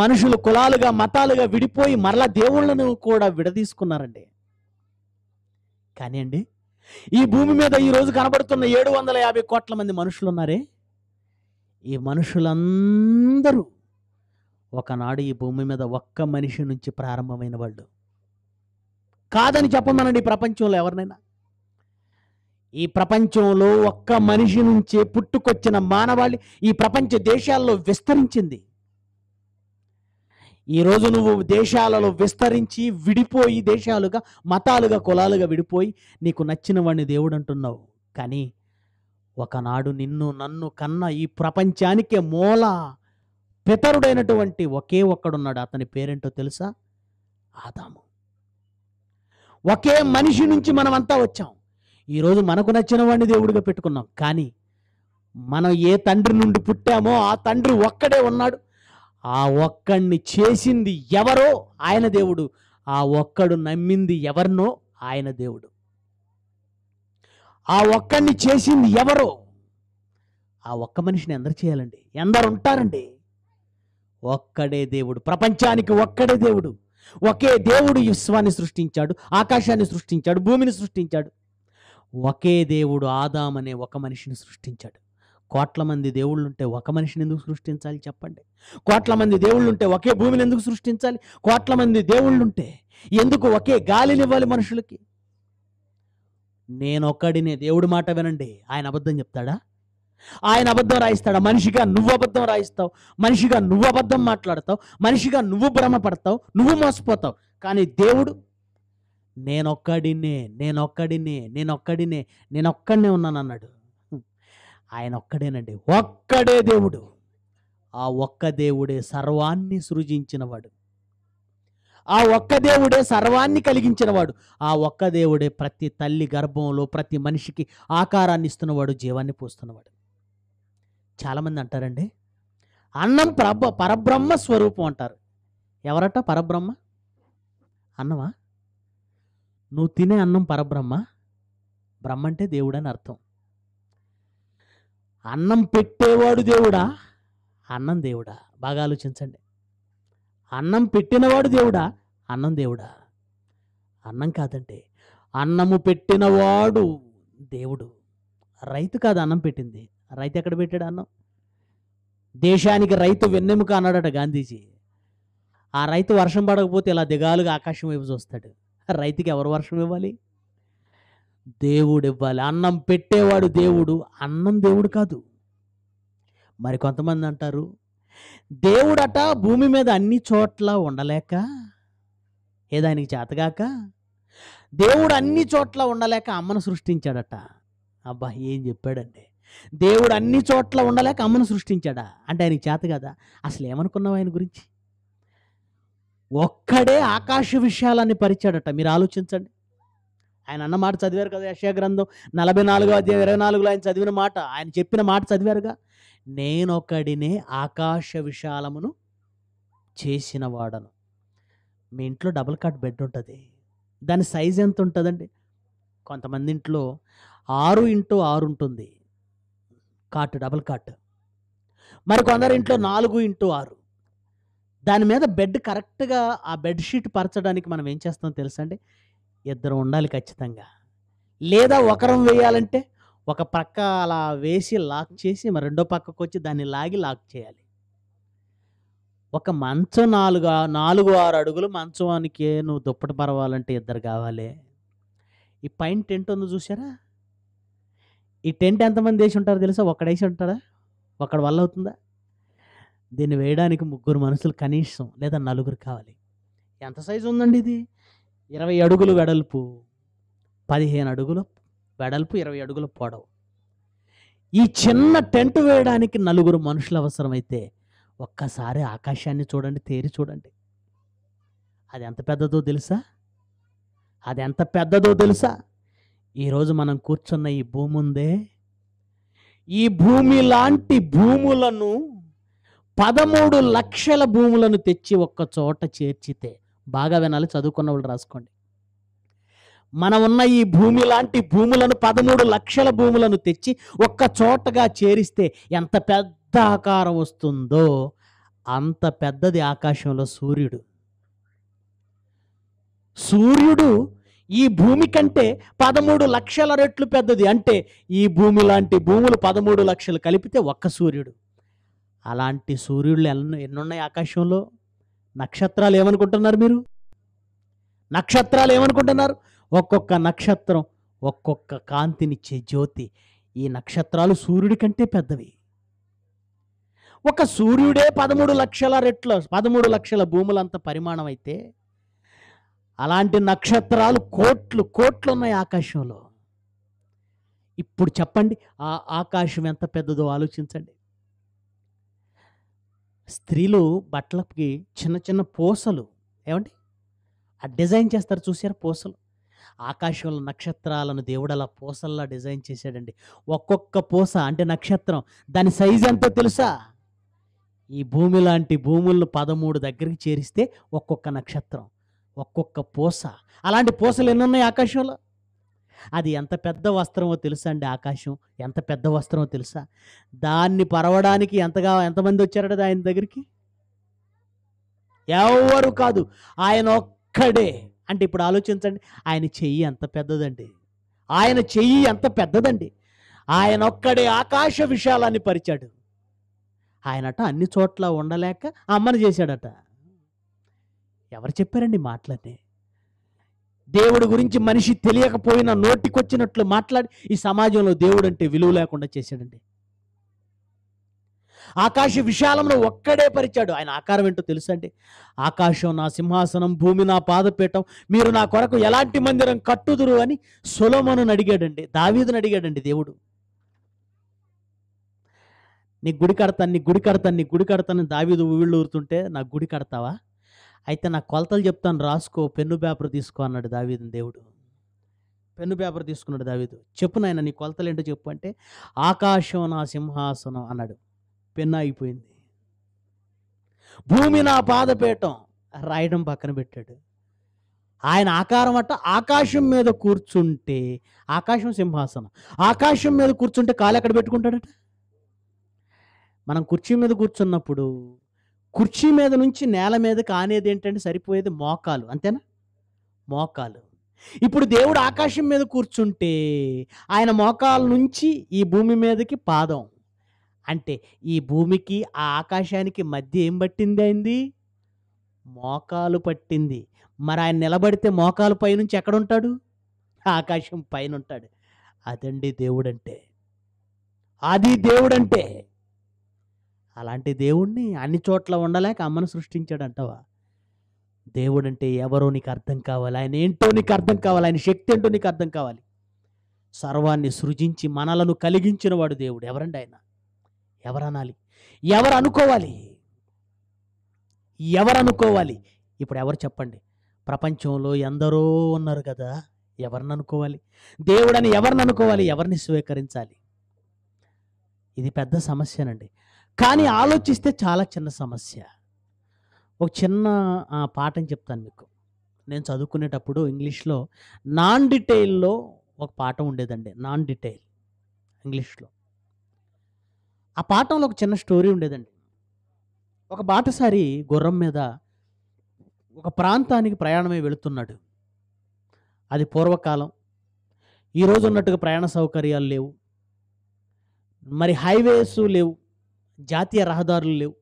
మనుషులు కులాలుగా మతాలుగా విడిపోయి మరలా దేవుళ్ళను కూడా విడదీసుకున్నారండి కానీ అండి ఈ భూమి మీద ఈరోజు కనబడుతున్న ఏడు వందల యాభై కోట్ల మంది మనుషులు ఉన్నారే ఈ మనుషులందరూ ఒకనాడు ఈ భూమి మీద ఒక్క మనిషి నుంచి ప్రారంభమైన వాళ్ళు కాదని చెప్పమనండి ప్రపంచంలో ఎవరినైనా ఈ ప్రపంచంలో ఒక్క మనిషి నుంచే పుట్టుకొచ్చిన మానవాళి ఈ ప్రపంచ దేశాల్లో విస్తరించింది ఈరోజు నువ్వు దేశాలలో విస్తరించి విడిపోయి దేశాలుగా మతాలుగా కులాలుగా విడిపోయి నీకు నచ్చిన వాడిని దేవుడు అంటున్నావు కానీ ఒకనాడు నిన్ను నన్ను కన్న ఈ ప్రపంచానికే మూల పితరుడైనటువంటి ఒకే ఒక్కడున్నాడు అతని పేరేంటో తెలుసా ఆదాము ఒకే మనిషి నుంచి మనమంతా వచ్చాం ఈరోజు మనకు నచ్చిన వాడిని దేవుడిగా పెట్టుకున్నాం కానీ మనం ఏ తండ్రి నుండి పుట్టామో ఆ తండ్రి ఒక్కడే ఉన్నాడు ఆ ఒక్కడిని చేసింది ఎవరో ఆయన దేవుడు ఆ ఒక్కడు నమ్మింది ఎవరినో ఆయన దేవుడు ఆ ఒక్కడిని చేసింది ఎవరో ఆ ఒక్క మనిషిని ఎందరు చేయాలండి ఎందరు ఉంటారండి ఒక్కడే దేవుడు ప్రపంచానికి ఒక్కడే దేవుడు ఒకే దేవుడు విశ్వాన్ని సృష్టించాడు ఆకాశాన్ని సృష్టించాడు భూమిని సృష్టించాడు ఒకే దేవుడు ఆదాం అనే ఒక మనిషిని సృష్టించాడు కోట్ల మంది దేవుళ్ళు ఉంటే ఒక మనిషిని ఎందుకు సృష్టించాలి చెప్పండి కోట్ల మంది దేవుళ్ళు ఉంటే ఒకే భూమిని ఎందుకు సృష్టించాలి కోట్ల మంది దేవుళ్ళు ఉంటే ఎందుకు ఒకే గాలిని ఇవ్వాలి మనుషులకి నేనొక్కడినే దేవుడి మాట వినండి ఆయన అబద్ధం చెప్తాడా ఆయన అబద్ధం రాయిస్తాడు మనిషిగా నువ్వు అబద్ధం రాయిస్తావు మనిషిగా నువ్వు అబద్ధం మాట్లాడతావు మనిషిగా నువ్వు భ్రమపడతావు నువ్వు మోసపోతావు కానీ దేవుడు నేనొక్కడినే నేనొక్కడినే నేనొక్కడినే నేనొక్కడినే ఉన్నాను అన్నాడు ఆయన ఒక్కడేనండి ఒక్కడే దేవుడు ఆ ఒక్క దేవుడే సర్వాన్ని సృజించినవాడు ఆ ఒక్క దేవుడే సర్వాన్ని కలిగించినవాడు ఆ ఒక్క దేవుడే ప్రతి తల్లి గర్భంలో ప్రతి మనిషికి ఆకారాన్ని ఇస్తున్నవాడు జీవాన్ని పోస్తున్నవాడు చాలామంది అంటారండి అన్నం ప్రభ పరబ్రహ్మ స్వరూపం అంటారు ఎవరట పరబ్రహ్మ అన్నమా నువ్వు తినే అన్నం పరబ్రహ్మ బ్రహ్మ అంటే దేవుడని అర్థం అన్నం పెట్టేవాడు దేవుడా అన్నం దేవుడా బాగా ఆలోచించండి అన్నం పెట్టినవాడు దేవుడా అన్నం దేవుడా అన్నం కాదంటే అన్నము పెట్టినవాడు దేవుడు రైతు కాదు అన్నం పెట్టింది రైతు ఎక్కడ పెట్టాడు అన్నం దేశానికి రైతు వెన్నెముక అన్నాడట గాంధీజీ ఆ రైతు వర్షం పడకపోతే ఇలా దిగాలుగా ఆకాశం వైపు చూస్తాడు రైతుకి ఎవరు వర్షం ఇవ్వాలి దేవుడు ఇవ్వాలి అన్నం పెట్టేవాడు దేవుడు అన్నం దేవుడు కాదు మరి కొంతమంది అంటారు దేవుడట భూమి మీద అన్ని చోట్ల ఉండలేక ఏదానికి చేతగాక దేవుడు అన్ని చోట్ల ఉండలేక అమ్మను సృష్టించాడట అబ్బా ఏం చెప్పాడండి దేవుడు అన్ని చోట్ల ఉండలేక అమ్మను సృష్టించాడా అంటే ఆయన చేత కదా అసలు ఏమనుకున్నావు ఆయన గురించి ఒక్కడే ఆకాశ విషయాలన్నీ పరిచాడట మీరు ఆలోచించండి ఆయన అన్నమాట చదివారు కదా యశా గ్రంథం నలభై నాలుగో అధ్యాయం ఇరవై నాలుగులో ఆయన చదివిన మాట ఆయన చెప్పిన మాట చదివారుగా నేనొక్కడినే ఆకాశ విశాలమును చేసిన వాడను మీ ఇంట్లో డబుల్ కాట్ బెడ్ ఉంటుంది దాని సైజ్ ఎంత ఉంటుందండి కొంతమంది ఇంట్లో ఆరు ఇంటూ ఆరు ఉంటుంది కాటు డబుల్ కాట్ మరి కొందరు ఇంట్లో నాలుగు ఇంటూ ఆరు దాని మీద బెడ్ కరెక్ట్గా ఆ బెడ్షీట్ పరచడానికి మనం ఏం చేస్తాం తెలుసా అండి ఇద్దరు ఉండాలి ఖచ్చితంగా లేదా ఒకరం వేయాలంటే ఒక పక్క అలా వేసి లాక్ చేసి మరి రెండో పక్కకు వచ్చి దాన్ని లాగి లాక్ చేయాలి ఒక మంచం నాలుగు నాలుగు ఆరు అడుగులు మంచానికి నువ్వు దుప్పటి పరవాలంటే ఇద్దరు కావాలి ఈ పైన టెంట్ ఉంది చూసారా ఈ టెంట్ ఎంతమంది వేసి ఉంటారో తెలుసా ఒక్కడేసి ఉంటాడా ఒక్కడ వల్ల అవుతుందా దీన్ని వేయడానికి ముగ్గురు మనుషులు కనీసం లేదా నలుగురు కావాలి ఎంత సైజు ఉందండి ఇది ఇరవై అడుగులు వెడల్పు పదిహేను అడుగులు వెడల్పు ఇరవై అడుగుల పొడవు ఈ చిన్న టెంట్ వేయడానికి నలుగురు మనుషులు అవసరమైతే ఒక్కసారి ఆకాశాన్ని చూడండి తేరి చూడండి అది ఎంత పెద్దదో తెలుసా అది ఎంత పెద్దదో తెలుసా ఈరోజు మనం కూర్చున్న ఈ భూమి ఉందే ఈ భూమి లాంటి భూములను పదమూడు లక్షల భూములను తెచ్చి ఒక్క చోట చేర్చితే బాగా వినాలి చదువుకున్న వాళ్ళు రాసుకోండి మనం ఉన్న ఈ భూమి లాంటి భూములను పదమూడు లక్షల భూములను తెచ్చి ఒక్క చోటగా చేరిస్తే ఎంత పెద్ద ఆకారం వస్తుందో అంత పెద్దది ఆకాశంలో సూర్యుడు సూర్యుడు ఈ భూమి కంటే పదమూడు లక్షల రెట్లు పెద్దది అంటే ఈ భూమి లాంటి భూములు పదమూడు లక్షలు కలిపితే ఒక్క సూర్యుడు అలాంటి సూర్యుళ్ళు ఎన్న ఎన్నున్నాయి ఆకాశంలో నక్షత్రాలు ఏమనుకుంటున్నారు మీరు నక్షత్రాలు ఏమనుకుంటున్నారు ఒక్కొక్క నక్షత్రం ఒక్కొక్క కాంతినిచ్చే జ్యోతి ఈ నక్షత్రాలు సూర్యుడి కంటే పెద్దవి ఒక సూర్యుడే పదమూడు లక్షల రెట్ల పదమూడు లక్షల భూములంత పరిమాణం అయితే అలాంటి నక్షత్రాలు కోట్లు కోట్లు ఉన్నాయి ఆకాశంలో ఇప్పుడు చెప్పండి ఆ ఆకాశం ఎంత పెద్దదో ఆలోచించండి స్త్రీలు బట్టలకి చిన్న చిన్న పూసలు ఏమండి ఆ డిజైన్ చేస్తారు చూసారు పూసలు ఆకాశంలో నక్షత్రాలను దేవుడు అలా పూసల్లా డిజైన్ చేశాడండి ఒక్కొక్క పూస అంటే నక్షత్రం దాని సైజ్ ఎంతో తెలుసా ఈ భూమి లాంటి భూములను పదమూడు దగ్గరికి చేరిస్తే ఒక్కొక్క నక్షత్రం ఒక్కొక్క పూస అలాంటి పూసలు ఎన్ని ఉన్నాయి ఆకాశంలో అది ఎంత పెద్ద వస్త్రమో తెలుసా అండి ఆకాశం ఎంత పెద్ద వస్త్రమో తెలుసా దాన్ని పరవడానికి ఎంతగా ఎంతమంది వచ్చారట ఆయన దగ్గరికి ఎవరు కాదు ఆయన ఒక్కడే అంటే ఇప్పుడు ఆలోచించండి ఆయన చెయ్యి ఎంత పెద్దదండి ఆయన చెయ్యి ఎంత పెద్దదండి ఆయన ఒక్కడే ఆకాశ విశాలాన్ని పరిచాడు ఆయనట అన్ని చోట్ల ఉండలేక అమ్మని చేశాడట ఎవరు చెప్పారండి మాట్లాడితే దేవుడి గురించి మనిషి తెలియకపోయినా నోటికొచ్చినట్లు మాట్లాడి ఈ సమాజంలో దేవుడు అంటే విలువ లేకుండా చేశాడండి ఆకాశ విశాలంలో ఒక్కడే పరిచాడు ఆయన ఆకారం ఏంటో తెలుసా అండి ఆకాశం నా సింహాసనం భూమి నా పాదపీఠం మీరు నా కొరకు ఎలాంటి మందిరం కట్టుదురు అని సులమను అడిగాడండి దావీదును అడిగాడండి దేవుడు నీ గుడి కడతాను నీ గుడి కడతాను నీ గుడి కడతాను దావీదు ఊరుతుంటే నా గుడి కడతావా అయితే నా కొలతలు చెప్తాను రాసుకో పెన్ను పేపర్ తీసుకో అన్నాడు దావీదు దేవుడు పెన్ను పేపర్ తీసుకున్నాడు దావీదు చెప్పు నాయన నీ కొలతలు ఏంటో చెప్పు అంటే ఆకాశం నా సింహాసనం అన్నాడు పెన్ను అయిపోయింది భూమి నా పాదపీఠం రాయడం పక్కన పెట్టాడు ఆయన ఆకారం అట్ట ఆకాశం మీద కూర్చుంటే ఆకాశం సింహాసనం ఆకాశం మీద కూర్చుంటే కాలు ఎక్కడ పెట్టుకుంటాడట మనం కుర్చీ మీద కూర్చున్నప్పుడు కుర్చీ మీద నుంచి నేల మీద కానేది ఏంటంటే సరిపోయేది మోకాలు అంతేనా మోకాలు ఇప్పుడు దేవుడు ఆకాశం మీద కూర్చుంటే ఆయన మోకాల నుంచి ఈ భూమి మీదకి పాదం అంటే ఈ భూమికి ఆ ఆకాశానికి మధ్య ఏం పట్టింది అయింది మోకాలు పట్టింది మరి ఆయన నిలబడితే మోకాలు పైనుంచి ఎక్కడ ఉంటాడు ఆకాశం పైన ఉంటాడు అదండి దేవుడంటే అది దేవుడంటే అలాంటి దేవుణ్ణి అన్ని చోట్ల ఉండలేక అమ్మను సృష్టించాడంటవా దేవుడు అంటే ఎవరో నీకు అర్థం కావాలి ఆయన ఏంటో నీకు అర్థం కావాలి ఆయన శక్తి ఏంటో నీకు అర్థం కావాలి సర్వాన్ని సృజించి మనలను కలిగించిన వాడు దేవుడు ఎవరండి ఆయన ఎవరనాలి ఎవరు అనుకోవాలి ఎవరు అనుకోవాలి ఇప్పుడు ఎవరు చెప్పండి ప్రపంచంలో ఎందరో ఉన్నారు కదా ఎవరిని అనుకోవాలి దేవుడని ఎవరిని అనుకోవాలి ఎవరిని స్వీకరించాలి ఇది పెద్ద సమస్యనండి కానీ ఆలోచిస్తే చాలా చిన్న సమస్య ఒక చిన్న పాఠం చెప్తాను మీకు నేను చదువుకునేటప్పుడు ఇంగ్లీష్లో నాన్ డీటెయిల్లో ఒక పాఠం ఉండేదండి నాన్ డీటెయిల్ ఇంగ్లీష్లో ఆ పాఠంలో ఒక చిన్న స్టోరీ ఉండేదండి ఒక బాటసారి గుర్రం మీద ఒక ప్రాంతానికి ప్రయాణమై వెళుతున్నాడు అది పూర్వకాలం ఈరోజు ఉన్నట్టుగా ప్రయాణ సౌకర్యాలు లేవు మరి హైవేస్ లేవు జాతీయ రహదారులు లేవు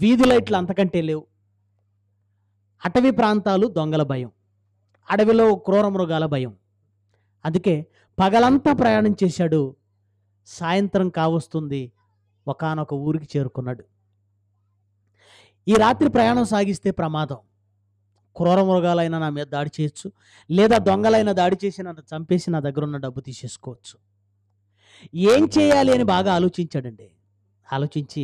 వీధి లైట్లు అంతకంటే లేవు అటవీ ప్రాంతాలు దొంగల భయం అడవిలో క్రూర మృగాల భయం అందుకే పగలంతా ప్రయాణం చేశాడు సాయంత్రం కావస్తుంది ఒకనొక ఊరికి చేరుకున్నాడు ఈ రాత్రి ప్రయాణం సాగిస్తే ప్రమాదం క్రూర మృగాలైనా నా మీద దాడి చేయొచ్చు లేదా దొంగలైనా దాడి చేసి నన్ను చంపేసి నా దగ్గర ఉన్న డబ్బు తీసేసుకోవచ్చు ఏం చేయాలి అని బాగా ఆలోచించాడండి ఆలోచించి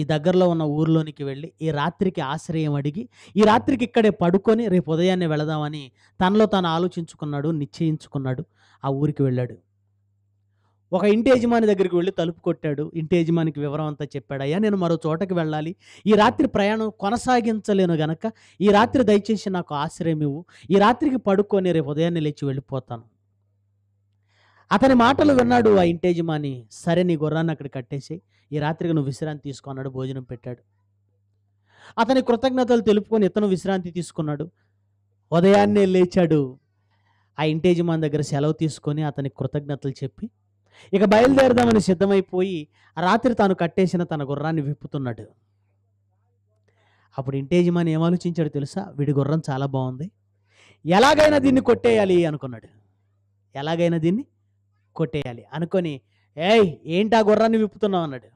ఈ దగ్గరలో ఉన్న ఊర్లోనికి వెళ్ళి ఈ రాత్రికి ఆశ్రయం అడిగి ఈ రాత్రికి ఇక్కడే పడుకొని రేపు ఉదయాన్నే వెళదామని తనలో తాను ఆలోచించుకున్నాడు నిశ్చయించుకున్నాడు ఆ ఊరికి వెళ్ళాడు ఒక ఇంటి యజమాని దగ్గరికి వెళ్ళి తలుపు కొట్టాడు ఇంటి యజమానికి వివరం అంతా చెప్పాడు అయ్యా నేను మరో చోటకి వెళ్ళాలి ఈ రాత్రి ప్రయాణం కొనసాగించలేను గనక ఈ రాత్రి దయచేసి నాకు ఆశ్రయం ఇవ్వు ఈ రాత్రికి పడుకొని రేపు ఉదయాన్నే లేచి వెళ్ళిపోతాను అతని మాటలు విన్నాడు ఆ ఇంటేజమాని సరే నీ గుర్రాన్ని అక్కడ కట్టేసి ఈ రాత్రికి నువ్వు విశ్రాంతి తీసుకున్నాడు భోజనం పెట్టాడు అతని కృతజ్ఞతలు తెలుపుకొని ఇతను విశ్రాంతి తీసుకున్నాడు ఉదయాన్నే లేచాడు ఆ యజమాని దగ్గర సెలవు తీసుకొని అతని కృతజ్ఞతలు చెప్పి ఇక బయలుదేరదామని సిద్ధమైపోయి రాత్రి తాను కట్టేసిన తన గుర్రాన్ని విప్పుతున్నాడు అప్పుడు ఇంటేజమాని ఏం ఆలోచించాడు తెలుసా వీడి గుర్రం చాలా బాగుంది ఎలాగైనా దీన్ని కొట్టేయాలి అనుకున్నాడు ఎలాగైనా దీన్ని కొట్టేయాలి అనుకొని ఏయ్ ఏంటి ఆ గుర్రాన్ని విప్పుతున్నావు అన్నాడు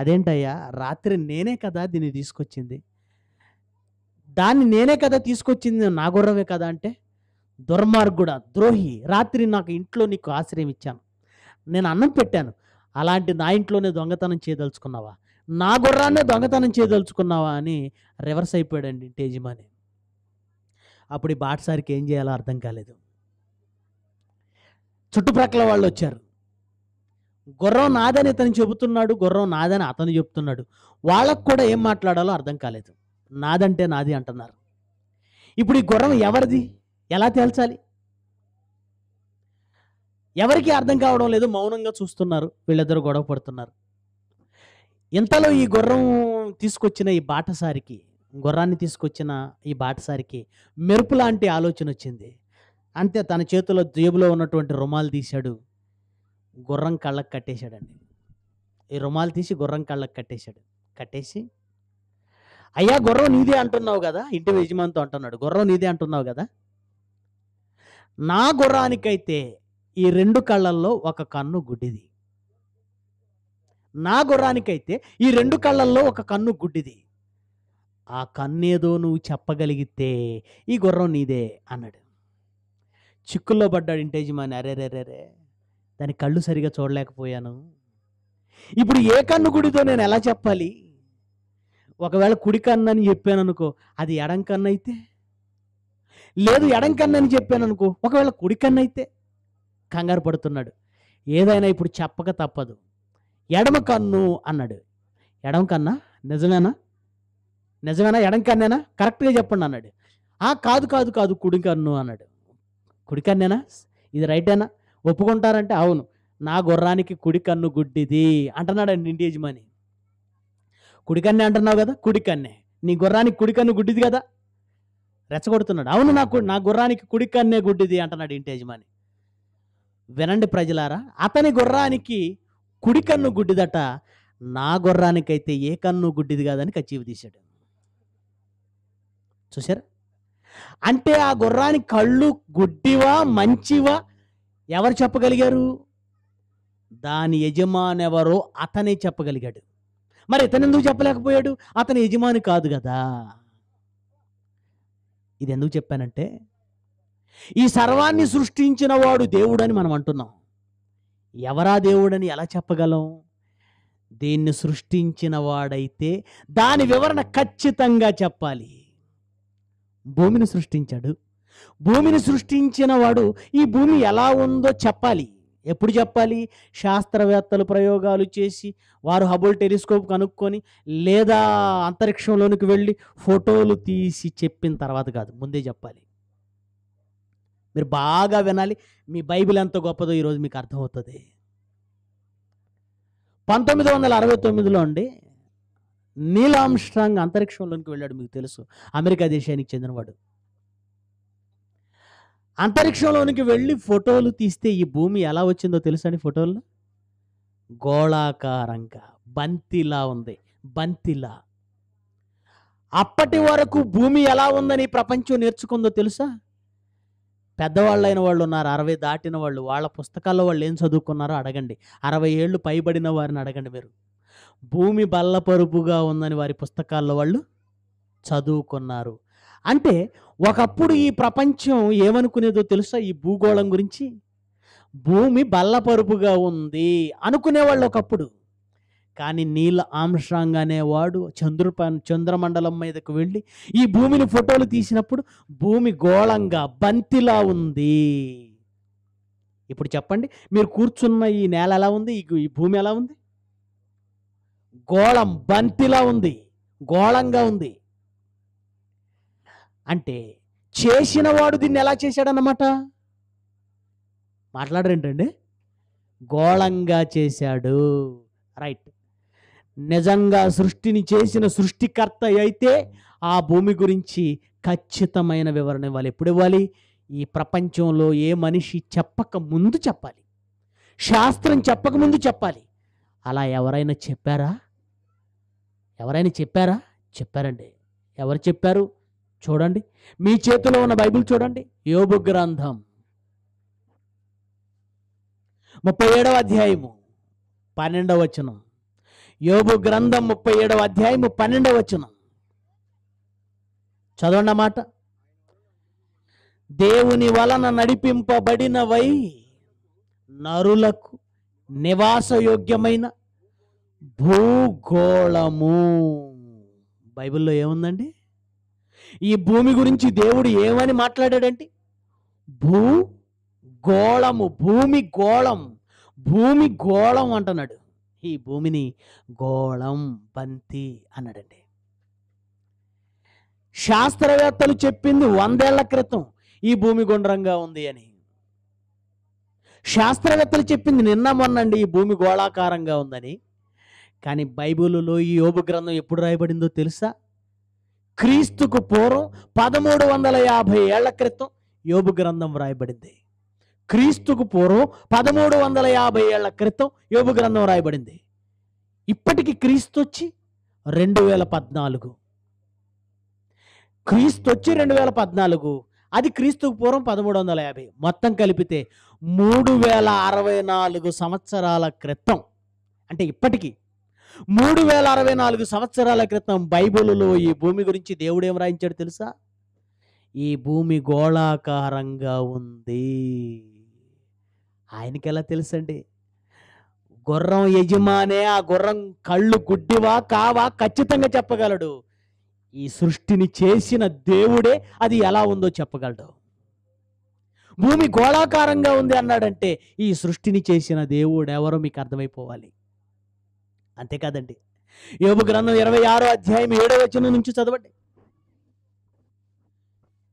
అదేంటయ్యా రాత్రి నేనే కదా దీన్ని తీసుకొచ్చింది దాన్ని నేనే కదా తీసుకొచ్చింది నా గుర్రమే కదా అంటే దుర్మార్గుడ ద్రోహి రాత్రి నాకు ఇంట్లో నీకు ఆశ్రయం ఇచ్చాను నేను అన్నం పెట్టాను అలాంటి నా ఇంట్లోనే దొంగతనం చేయదలుచుకున్నావా నా గుర్రాన్నే దొంగతనం చేయదలుచుకున్నావా అని రివర్స్ అయిపోయాడండి యజమాని అప్పుడు ఈ బాట్సారికి ఏం చేయాలో అర్థం కాలేదు చుట్టుప్రక్కల వాళ్ళు వచ్చారు గుర్రం నాదని ఇతను చెబుతున్నాడు గుర్రం నాదని అతను చెప్తున్నాడు వాళ్ళకు కూడా ఏం మాట్లాడాలో అర్థం కాలేదు నాదంటే నాది అంటున్నారు ఇప్పుడు ఈ గుర్రం ఎవరిది ఎలా తేల్చాలి ఎవరికి అర్థం కావడం లేదు మౌనంగా చూస్తున్నారు వీళ్ళిద్దరు గొడవ పడుతున్నారు ఇంతలో ఈ గుర్రం తీసుకొచ్చిన ఈ బాటసారికి గుర్రాన్ని తీసుకొచ్చిన ఈ బాటసారికి మెరుపు లాంటి ఆలోచన వచ్చింది అంతే తన చేతిలో జేబులో ఉన్నటువంటి రుమాలు తీశాడు గుర్రం కళ్ళకు కట్టేశాడండి ఈ రుమాలు తీసి గుర్రం కళ్ళకు కట్టేశాడు కట్టేసి అయ్యా గుర్రం నీదే అంటున్నావు కదా ఇంటి యజమానితో అంటున్నాడు గుర్రం నీదే అంటున్నావు కదా నా గుర్రానికైతే ఈ రెండు కళ్ళల్లో ఒక కన్ను గుడ్డిది నా గుర్రానికైతే ఈ రెండు కళ్ళల్లో ఒక కన్ను గుడ్డిది ఆ కన్నేదో నువ్వు చెప్పగలిగితే ఈ గుర్రం నీదే అన్నాడు చిక్కుల్లో పడ్డాడు ఇంటేజమాని అరేరేరేరే దాని కళ్ళు సరిగా చూడలేకపోయాను ఇప్పుడు ఏ కన్ను గుడితో నేను ఎలా చెప్పాలి ఒకవేళ కుడి కన్ను అని చెప్పాను అనుకో అది ఎడం కన్ను అయితే లేదు ఎడం కన్ను అని చెప్పాను అనుకో ఒకవేళ కుడి కన్ను అయితే కంగారు పడుతున్నాడు ఏదైనా ఇప్పుడు చెప్పక తప్పదు ఎడమ కన్ను అన్నాడు ఎడమ కన్నా నిజమేనా నిజమేనా ఎడం కన్నేనా కరెక్ట్గా చెప్పండి అన్నాడు ఆ కాదు కాదు కాదు కుడి కన్ను అన్నాడు కుడికన్నేనా ఇది రైటేనా ఒప్పుకుంటారంటే అవును నా గుర్రానికి కుడి కన్ను గుడ్డిది అండి ఇంటి యజమాని కుడికన్నే అంటున్నావు కదా కుడికన్నే నీ గుర్రానికి కుడి కన్ను గుడ్డిది కదా రెచ్చగొడుతున్నాడు అవును నాకు నా గుర్రానికి కుడి కన్నే గుడ్డిది అంటున్నాడు ఇంటి యజమాని వినండి ప్రజలారా అతని గుర్రానికి కుడి కన్ను గుడ్డిదట నా గుర్రానికైతే ఏ కన్ను గుడ్డిది కాదని కచ్చివి తీశాడు చూసారా అంటే ఆ గుర్రాని కళ్ళు గుడ్డివా మంచివా ఎవరు చెప్పగలిగారు దాని యజమాని ఎవరో అతనే చెప్పగలిగాడు మరి ఇతను ఎందుకు చెప్పలేకపోయాడు అతని యజమాని కాదు కదా ఇది ఎందుకు చెప్పానంటే ఈ సర్వాన్ని సృష్టించిన వాడు దేవుడని మనం అంటున్నాం ఎవరా దేవుడని ఎలా చెప్పగలం దీన్ని సృష్టించిన వాడైతే దాని వివరణ ఖచ్చితంగా చెప్పాలి భూమిని సృష్టించాడు భూమిని సృష్టించిన వాడు ఈ భూమి ఎలా ఉందో చెప్పాలి ఎప్పుడు చెప్పాలి శాస్త్రవేత్తలు ప్రయోగాలు చేసి వారు హబుల్ టెలిస్కోప్ కనుక్కొని లేదా అంతరిక్షంలోనికి వెళ్ళి ఫోటోలు తీసి చెప్పిన తర్వాత కాదు ముందే చెప్పాలి మీరు బాగా వినాలి మీ బైబిల్ ఎంత గొప్పదో ఈరోజు మీకు అర్థమవుతుంది పంతొమ్మిది వందల అరవై తొమ్మిదిలో అండి స్ట్రాంగ్ అంతరిక్షంలోనికి వెళ్ళాడు మీకు తెలుసు అమెరికా దేశానికి చెందినవాడు అంతరిక్షంలోనికి వెళ్ళి ఫోటోలు తీస్తే ఈ భూమి ఎలా వచ్చిందో తెలుసా అండి ఫోటోలు గోళాకారంగా బంతిలా ఉంది బంతిలా అప్పటి వరకు భూమి ఎలా ఉందని ప్రపంచం నేర్చుకుందో తెలుసా పెద్దవాళ్ళైన వాళ్ళు ఉన్నారు అరవై దాటిన వాళ్ళు వాళ్ళ పుస్తకాల్లో వాళ్ళు ఏం చదువుకున్నారో అడగండి అరవై ఏళ్ళు పైబడిన వారిని అడగండి మీరు భూమి బల్లపరుపుగా ఉందని వారి పుస్తకాల్లో వాళ్ళు చదువుకున్నారు అంటే ఒకప్పుడు ఈ ప్రపంచం ఏమనుకునేదో తెలుసా ఈ భూగోళం గురించి భూమి బల్లపరుపుగా ఉంది అనుకునేవాళ్ళు ఒకప్పుడు కానీ నీల్ ఆమ్స్ట్రాంగ్ అనేవాడు చంద్ర చంద్రమండలం మీదకు వెళ్ళి ఈ భూమిని ఫోటోలు తీసినప్పుడు భూమి గోళంగా బంతిలా ఉంది ఇప్పుడు చెప్పండి మీరు కూర్చున్న ఈ నేల ఎలా ఉంది ఈ భూమి ఎలా ఉంది గోళం బంతిలా ఉంది గోళంగా ఉంది అంటే చేసిన వాడు దీన్ని ఎలా చేశాడన్నమాట మాట్లాడరేంటండి గోళంగా చేశాడు రైట్ నిజంగా సృష్టిని చేసిన సృష్టికర్త అయితే ఆ భూమి గురించి ఖచ్చితమైన వివరణ ఇవ్వాలి ఎప్పుడు ఇవ్వాలి ఈ ప్రపంచంలో ఏ మనిషి చెప్పక ముందు చెప్పాలి శాస్త్రం చెప్పకముందు చెప్పాలి అలా ఎవరైనా చెప్పారా ఎవరైనా చెప్పారా చెప్పారండి ఎవరు చెప్పారు చూడండి మీ చేతిలో ఉన్న బైబిల్ చూడండి యోబు గ్రంథం ముప్పై ఏడవ అధ్యాయము పన్నెండవ వచనం యోబు గ్రంథం ముప్పై ఏడవ అధ్యాయము పన్నెండవ వచనం చదవండి అన్నమాట దేవుని వలన నడిపింపబడినవై నరులకు నివాసయోగ్యమైన భూగోళము బైబిల్లో ఏముందండి ఈ భూమి గురించి దేవుడు ఏమని మాట్లాడాడండి భూ గోళము భూమి గోళం భూమి గోళం అంటున్నాడు ఈ భూమిని గోళం బంతి అన్నాడండి శాస్త్రవేత్తలు చెప్పింది వందేళ్ల క్రితం ఈ భూమి గుండ్రంగా ఉంది అని శాస్త్రవేత్తలు చెప్పింది నిన్న మొన్నండి ఈ భూమి గోళాకారంగా ఉందని కానీ బైబిల్లో ఈ యోగు గ్రంథం ఎప్పుడు రాయబడిందో తెలుసా క్రీస్తుకు పూర్వం పదమూడు వందల యాభై ఏళ్ల క్రితం యోగు గ్రంథం రాయబడింది క్రీస్తుకు పూర్వం పదమూడు వందల యాభై ఏళ్ల క్రితం యోగు గ్రంథం రాయబడింది ఇప్పటికి క్రీస్తు వచ్చి రెండు వేల పద్నాలుగు క్రీస్తు వచ్చి రెండు వేల పద్నాలుగు అది క్రీస్తుకు పూర్వం పదమూడు వందల యాభై మొత్తం కలిపితే మూడు వేల అరవై నాలుగు సంవత్సరాల క్రితం అంటే ఇప్పటికీ మూడు వేల అరవై నాలుగు సంవత్సరాల క్రితం బైబిల్లో ఈ భూమి గురించి దేవుడు ఏం రాయించాడు తెలుసా ఈ భూమి గోళాకారంగా ఉంది ఆయనకి ఎలా తెలుసండి గుర్రం యజమానే ఆ గుర్రం కళ్ళు గుడ్డివా కావా ఖచ్చితంగా చెప్పగలడు ఈ సృష్టిని చేసిన దేవుడే అది ఎలా ఉందో చెప్పగలడు భూమి గోళాకారంగా ఉంది అన్నాడంటే ఈ సృష్టిని చేసిన దేవుడు ఎవరో మీకు అర్థమైపోవాలి అంతేకాదండి యోగు గ్రంథం ఇరవై ఆరో అధ్యాయం ఏడో వచనం నుంచి చదవండి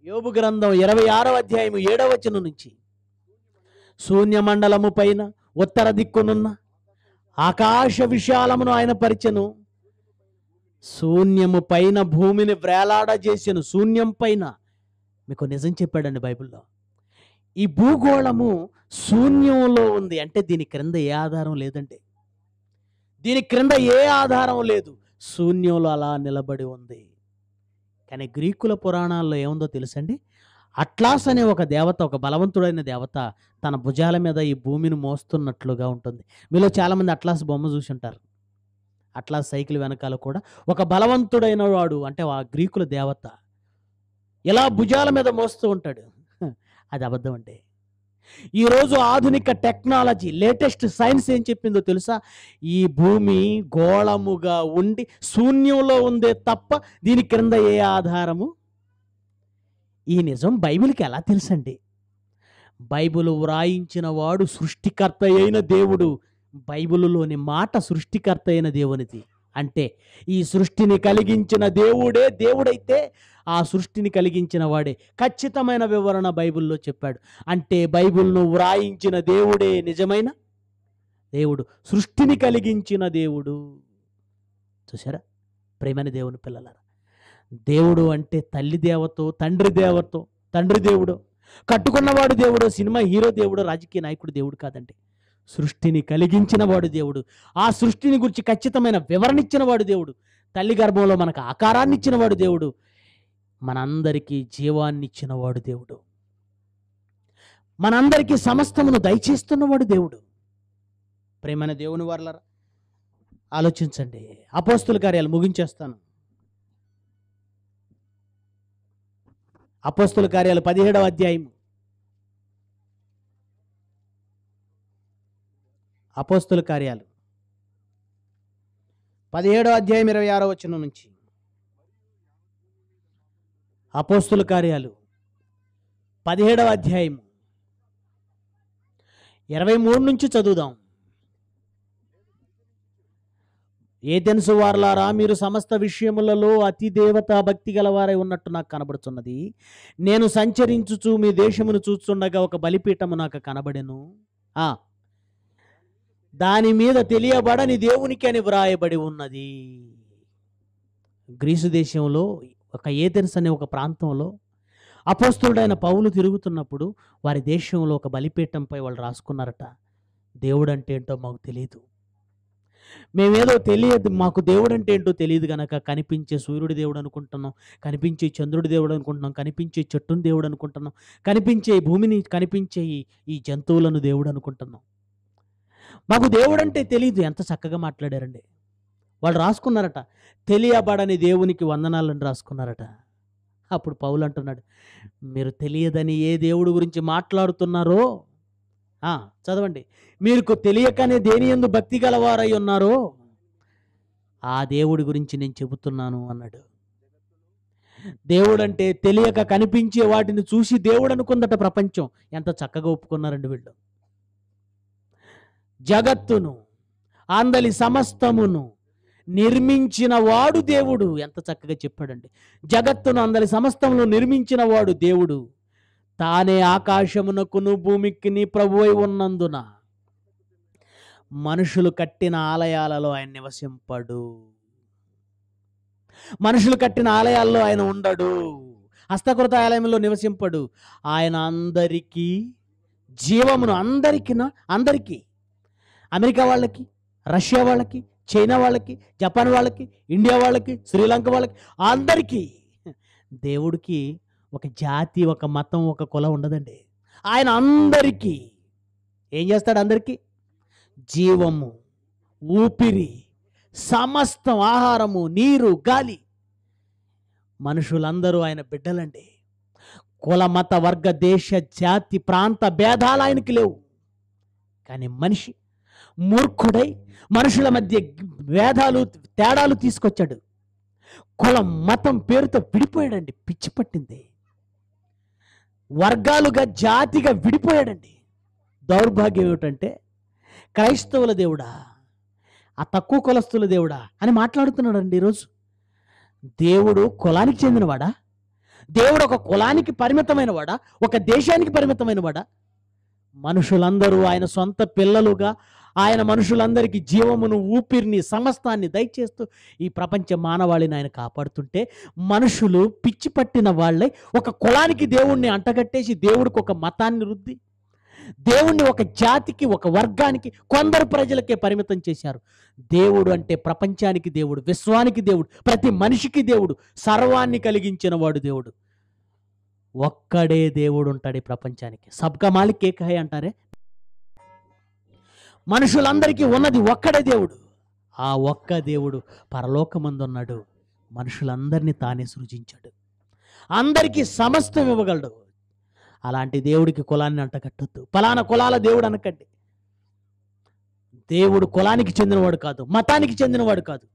యోగు గ్రంథం ఇరవై ఆరో అధ్యాయం ఏడో వచనం నుంచి శూన్యమండలము పైన ఉత్తర దిక్కునున్న ఆకాశ విశాలమును ఆయన పరిచను శూన్యము పైన భూమిని వ్రేలాడ చేసిన శూన్యం పైన మీకు నిజం చెప్పాడండి బైబిల్లో ఈ భూగోళము శూన్యంలో ఉంది అంటే దీని క్రింద ఏ ఆధారం లేదండి దీని క్రింద ఏ ఆధారం లేదు శూన్యంలో అలా నిలబడి ఉంది కానీ గ్రీకుల పురాణాల్లో ఏముందో తెలుసండి అట్లాస్ అనే ఒక దేవత ఒక బలవంతుడైన దేవత తన భుజాల మీద ఈ భూమిని మోస్తున్నట్లుగా ఉంటుంది మీలో చాలామంది అట్లాస్ బొమ్మ చూసి ఉంటారు అట్లాస్ సైకిల్ వెనకాల కూడా ఒక బలవంతుడైన వాడు అంటే ఆ గ్రీకుల దేవత ఎలా భుజాల మీద మోస్తూ ఉంటాడు అది అబద్ధం అండి ఈరోజు ఆధునిక టెక్నాలజీ లేటెస్ట్ సైన్స్ ఏం చెప్పిందో తెలుసా ఈ భూమి గోళముగా ఉండి శూన్యంలో ఉందే తప్ప దీని క్రింద ఏ ఆధారము ఈ నిజం బైబిల్కి ఎలా తెలుసండి బైబిల్ వ్రాయించిన వాడు సృష్టికర్త అయిన దేవుడు బైబిలులోని మాట సృష్టికర్త అయిన దేవునిది అంటే ఈ సృష్టిని కలిగించిన దేవుడే దేవుడైతే ఆ సృష్టిని కలిగించిన వాడే ఖచ్చితమైన వివరణ బైబిల్లో చెప్పాడు అంటే బైబిల్ను వ్రాయించిన దేవుడే నిజమైన దేవుడు సృష్టిని కలిగించిన దేవుడు చూసారా ప్రేమని దేవుని పిల్లలారా దేవుడు అంటే తల్లి దేవతో తండ్రి దేవతో తండ్రి దేవుడు కట్టుకున్నవాడు దేవుడు సినిమా హీరో దేవుడు రాజకీయ నాయకుడు దేవుడు కాదండి సృష్టిని కలిగించిన వాడు దేవుడు ఆ సృష్టిని గురించి ఖచ్చితమైన వివరణ ఇచ్చినవాడు దేవుడు తల్లి గర్భంలో మనకు ఆకారాన్ని ఇచ్చినవాడు దేవుడు మనందరికీ జీవాన్ని ఇచ్చినవాడు దేవుడు మనందరికీ సమస్తమును దయచేస్తున్నవాడు దేవుడు ప్రేమైన దేవుని వర్లరా ఆలోచించండి అపోస్తుల కార్యాలు ముగించేస్తాను అపోస్తుల కార్యాలు పదిహేడవ అధ్యాయము అపోస్తుల కార్యాలు పదిహేడో అధ్యాయం ఇరవై ఆరో వచ్చిన నుంచి అపోస్తుల కార్యాలు పదిహేడవ అధ్యాయం ఇరవై మూడు నుంచి చదువుదాం ఏథెన్సు వారులారా మీరు సమస్త విషయములలో అతి దేవత భక్తి గలవారై ఉన్నట్టు నాకు కనబడుతున్నది నేను సంచరించుచు మీ దేశమును చూస్తుండగా ఒక బలిపీఠము నాకు కనబడెను దాని మీద తెలియబడని దేవునికి అని వ్రాయబడి ఉన్నది గ్రీసు దేశంలో ఒక ఏదెన్స్ అనే ఒక ప్రాంతంలో అపస్తుడైన పౌలు తిరుగుతున్నప్పుడు వారి దేశంలో ఒక బలిపీఠంపై వాళ్ళు రాసుకున్నారట దేవుడు అంటే ఏంటో మాకు తెలియదు మేమేదో తెలియదు మాకు దేవుడు అంటే ఏంటో తెలియదు గనక కనిపించే సూర్యుడి దేవుడు అనుకుంటున్నాం కనిపించే చంద్రుడి దేవుడు అనుకుంటున్నాం కనిపించే చెట్టును దేవుడు అనుకుంటున్నాం కనిపించే భూమిని కనిపించే ఈ జంతువులను దేవుడు అనుకుంటున్నాం మాకు దేవుడు అంటే తెలియదు ఎంత చక్కగా మాట్లాడారండి వాళ్ళు రాసుకున్నారట తెలియబడని దేవునికి వందనాలని రాసుకున్నారట అప్పుడు పౌలు అంటున్నాడు మీరు తెలియదని ఏ దేవుడు గురించి మాట్లాడుతున్నారో చదవండి మీకు తెలియకనే దేని ఎందు భక్తి గలవారై ఉన్నారో ఆ దేవుడి గురించి నేను చెబుతున్నాను అన్నాడు దేవుడు అంటే తెలియక కనిపించే వాటిని చూసి దేవుడు అనుకుందట ప్రపంచం ఎంత చక్కగా ఒప్పుకున్నారండి వీళ్ళు జగత్తును అందలి సమస్తమును నిర్మించిన వాడు దేవుడు ఎంత చక్కగా చెప్పాడండి జగత్తును అందరి సమస్తమును నిర్మించిన వాడు దేవుడు తానే ఆకాశమునకును భూమికిని ప్రభు అయి ఉన్నందున మనుషులు కట్టిన ఆలయాలలో ఆయన నివసింపడు మనుషులు కట్టిన ఆలయాల్లో ఆయన ఉండడు హస్తకృత ఆలయంలో నివసింపడు ఆయన అందరికీ జీవమును అందరికీ అందరికీ అమెరికా వాళ్ళకి రష్యా వాళ్ళకి చైనా వాళ్ళకి జపాన్ వాళ్ళకి ఇండియా వాళ్ళకి శ్రీలంక వాళ్ళకి అందరికీ దేవుడికి ఒక జాతి ఒక మతం ఒక కులం ఉండదండి ఆయన అందరికీ ఏం చేస్తాడు అందరికీ జీవము ఊపిరి సమస్తం ఆహారము నీరు గాలి మనుషులందరూ ఆయన బిడ్డలండి కుల మత వర్గ దేశ జాతి ప్రాంత భేదాలు ఆయనకి లేవు కానీ మనిషి మూర్ఖుడై మనుషుల మధ్య వేదాలు తేడాలు తీసుకొచ్చాడు కులం మతం పేరుతో విడిపోయాడండి పిచ్చి పట్టింది వర్గాలుగా జాతిగా విడిపోయాడండి దౌర్భాగ్యం ఏమిటంటే క్రైస్తవుల దేవుడా ఆ తక్కువ కులస్తుల దేవుడా అని మాట్లాడుతున్నాడు అండి ఈరోజు దేవుడు కులానికి చెందినవాడా దేవుడు ఒక కులానికి పరిమితమైన వాడా ఒక దేశానికి పరిమితమైన వాడా మనుషులందరూ ఆయన సొంత పిల్లలుగా ఆయన మనుషులందరికీ జీవమును ఊపిరిని సమస్తాన్ని దయచేస్తూ ఈ ప్రపంచ మానవాళిని ఆయన కాపాడుతుంటే మనుషులు పిచ్చి పట్టిన వాళ్ళై ఒక కులానికి దేవుణ్ణి అంటగట్టేసి దేవుడికి ఒక మతాన్ని రుద్ది దేవుణ్ణి ఒక జాతికి ఒక వర్గానికి కొందరు ప్రజలకే పరిమితం చేశారు దేవుడు అంటే ప్రపంచానికి దేవుడు విశ్వానికి దేవుడు ప్రతి మనిషికి దేవుడు సర్వాన్ని కలిగించిన వాడు దేవుడు ఒక్కడే దేవుడు ఉంటాడు ఈ ప్రపంచానికి సబ్కా మాలిక్ ఏకహై అంటారే మనుషులందరికీ ఉన్నది ఒక్కడే దేవుడు ఆ ఒక్క దేవుడు పరలోకమందున్నాడు మనుషులందరినీ తానే సృజించాడు అందరికీ సమస్తం ఇవ్వగలడు అలాంటి దేవుడికి కులాన్ని అంటకట్టద్దు పలానా కులాల దేవుడు అనకండి దేవుడు కులానికి చెందినవాడు కాదు మతానికి చెందినవాడు కాదు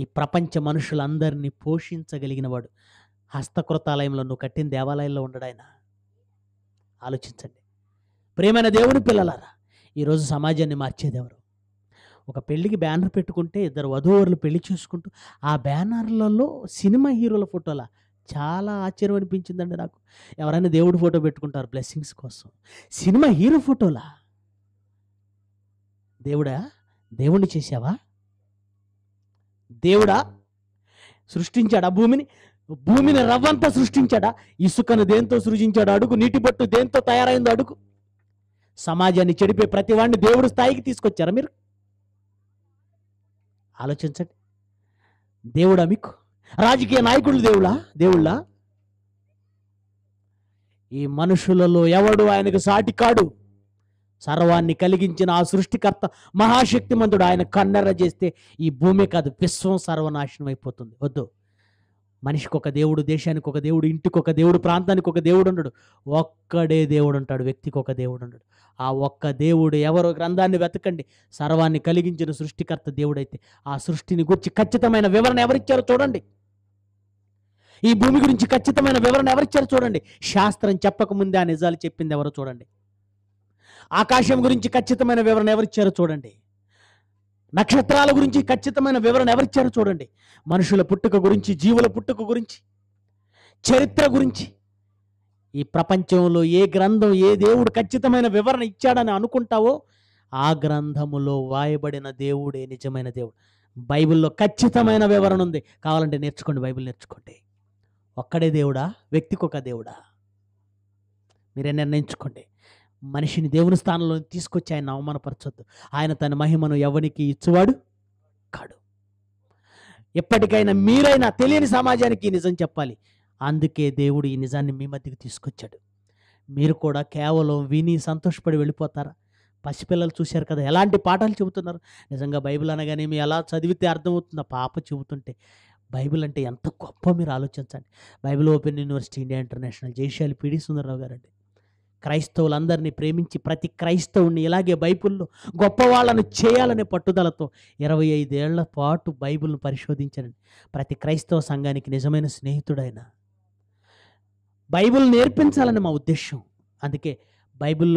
ఈ ప్రపంచ మనుషులందరినీ పోషించగలిగినవాడు హస్తకృతాలయంలో నువ్వు కట్టిన దేవాలయంలో ఉండడాయన ఆలోచించండి ప్రేమైన దేవుని పిల్లలారా ఈరోజు సమాజాన్ని మార్చేదెవరు ఒక పెళ్ళికి బ్యానర్ పెట్టుకుంటే ఇద్దరు వధూవరులు పెళ్లి చూసుకుంటూ ఆ బ్యానర్లలో సినిమా హీరోల ఫోటోల చాలా ఆశ్చర్యం అనిపించిందండి నాకు ఎవరైనా దేవుడి ఫోటో పెట్టుకుంటారు బ్లెస్సింగ్స్ కోసం సినిమా హీరో ఫోటోలా దేవుడా దేవుణ్ణి చేసావా దేవుడా సృష్టించాడా భూమిని భూమిని రవ్వంతా సృష్టించాడా ఇసుకను దేంతో సృజించాడు అడుగు నీటి పట్టు దేంతో తయారైందో అడుగు సమాజాన్ని చెడిపే ప్రతి వాడిని దేవుడు స్థాయికి తీసుకొచ్చారా మీరు ఆలోచించండి దేవుడా మీకు రాజకీయ నాయకులు దేవుడా దేవుళ్ళా ఈ మనుషులలో ఎవడు ఆయనకు సాటి కాడు సర్వాన్ని కలిగించిన ఆ సృష్టికర్త మహాశక్తిమంతుడు ఆయన కన్నెర్ర చేస్తే ఈ భూమి కాదు విశ్వం సర్వనాశనం అయిపోతుంది వద్దు మనిషికి ఒక దేవుడు దేశానికి ఒక దేవుడు ఇంటికి ఒక దేవుడు ప్రాంతానికి ఒక దేవుడు ఉండడు ఒక్కడే దేవుడు ఉంటాడు వ్యక్తికి ఒక దేవుడు ఉండడు ఆ ఒక్క దేవుడు ఎవరో గ్రంథాన్ని వెతకండి సర్వాన్ని కలిగించిన సృష్టికర్త దేవుడైతే ఆ సృష్టిని గురించి ఖచ్చితమైన వివరణ ఎవరిచ్చారో చూడండి ఈ భూమి గురించి ఖచ్చితమైన వివరణ ఎవరిచ్చారో చూడండి శాస్త్రం చెప్పకముందే ఆ నిజాలు చెప్పింది ఎవరో చూడండి ఆకాశం గురించి ఖచ్చితమైన వివరణ ఎవరిచ్చారో చూడండి నక్షత్రాల గురించి ఖచ్చితమైన వివరణ ఎవరిచ్చారు చూడండి మనుషుల పుట్టుక గురించి జీవుల పుట్టుక గురించి చరిత్ర గురించి ఈ ప్రపంచంలో ఏ గ్రంథం ఏ దేవుడు ఖచ్చితమైన వివరణ ఇచ్చాడని అనుకుంటావో ఆ గ్రంథములో వాయబడిన దేవుడే నిజమైన దేవుడు బైబిల్లో ఖచ్చితమైన వివరణ ఉంది కావాలంటే నేర్చుకోండి బైబిల్ నేర్చుకోండి ఒక్కడే దేవుడా వ్యక్తికి ఒక దేవుడా మీరే నిర్ణయించుకోండి మనిషిని దేవుని స్థానంలో తీసుకొచ్చి ఆయన అవమానపరచొద్దు ఆయన తన మహిమను ఎవరికి ఇచ్చువాడు కాడు ఎప్పటికైనా మీరైనా తెలియని సమాజానికి నిజం చెప్పాలి అందుకే దేవుడు ఈ నిజాన్ని మీ మధ్యకి తీసుకొచ్చాడు మీరు కూడా కేవలం విని సంతోషపడి వెళ్ళిపోతారా పసిపిల్లలు చూశారు కదా ఎలాంటి పాఠాలు చెబుతున్నారు నిజంగా బైబిల్ అనగానే మీ ఎలా చదివితే అర్థమవుతుందా పాప చెబుతుంటే బైబిల్ అంటే ఎంత గొప్ప మీరు ఆలోచించండి Bible open university India international జయశాలి పిడి సుందరరావు అండి క్రైస్తవులందరినీ ప్రేమించి ప్రతి క్రైస్తవుని ఇలాగే బైబిల్లో గొప్పవాళ్ళను చేయాలనే పట్టుదలతో ఇరవై ఐదేళ్ల పాటు బైబిల్ను పరిశోధించండి ప్రతి క్రైస్తవ సంఘానికి నిజమైన స్నేహితుడైన బైబిల్ నేర్పించాలని మా ఉద్దేశం అందుకే బైబిల్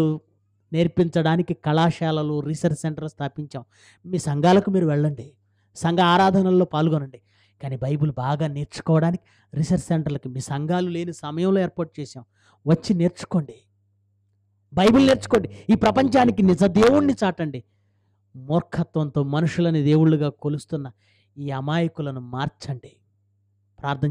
నేర్పించడానికి కళాశాలలు రీసెర్చ్ సెంటర్ స్థాపించాం మీ సంఘాలకు మీరు వెళ్ళండి సంఘ ఆరాధనల్లో పాల్గొనండి కానీ బైబిల్ బాగా నేర్చుకోవడానికి రీసెర్చ్ సెంటర్లకి మీ సంఘాలు లేని సమయంలో ఏర్పాటు చేసాం వచ్చి నేర్చుకోండి బైబిల్ నేర్చుకోండి ఈ ప్రపంచానికి నిజ దేవుణ్ణి చాటండి మూర్ఖత్వంతో మనుషులని దేవుళ్ళుగా కొలుస్తున్న ఈ అమాయకులను మార్చండి ప్రార్థన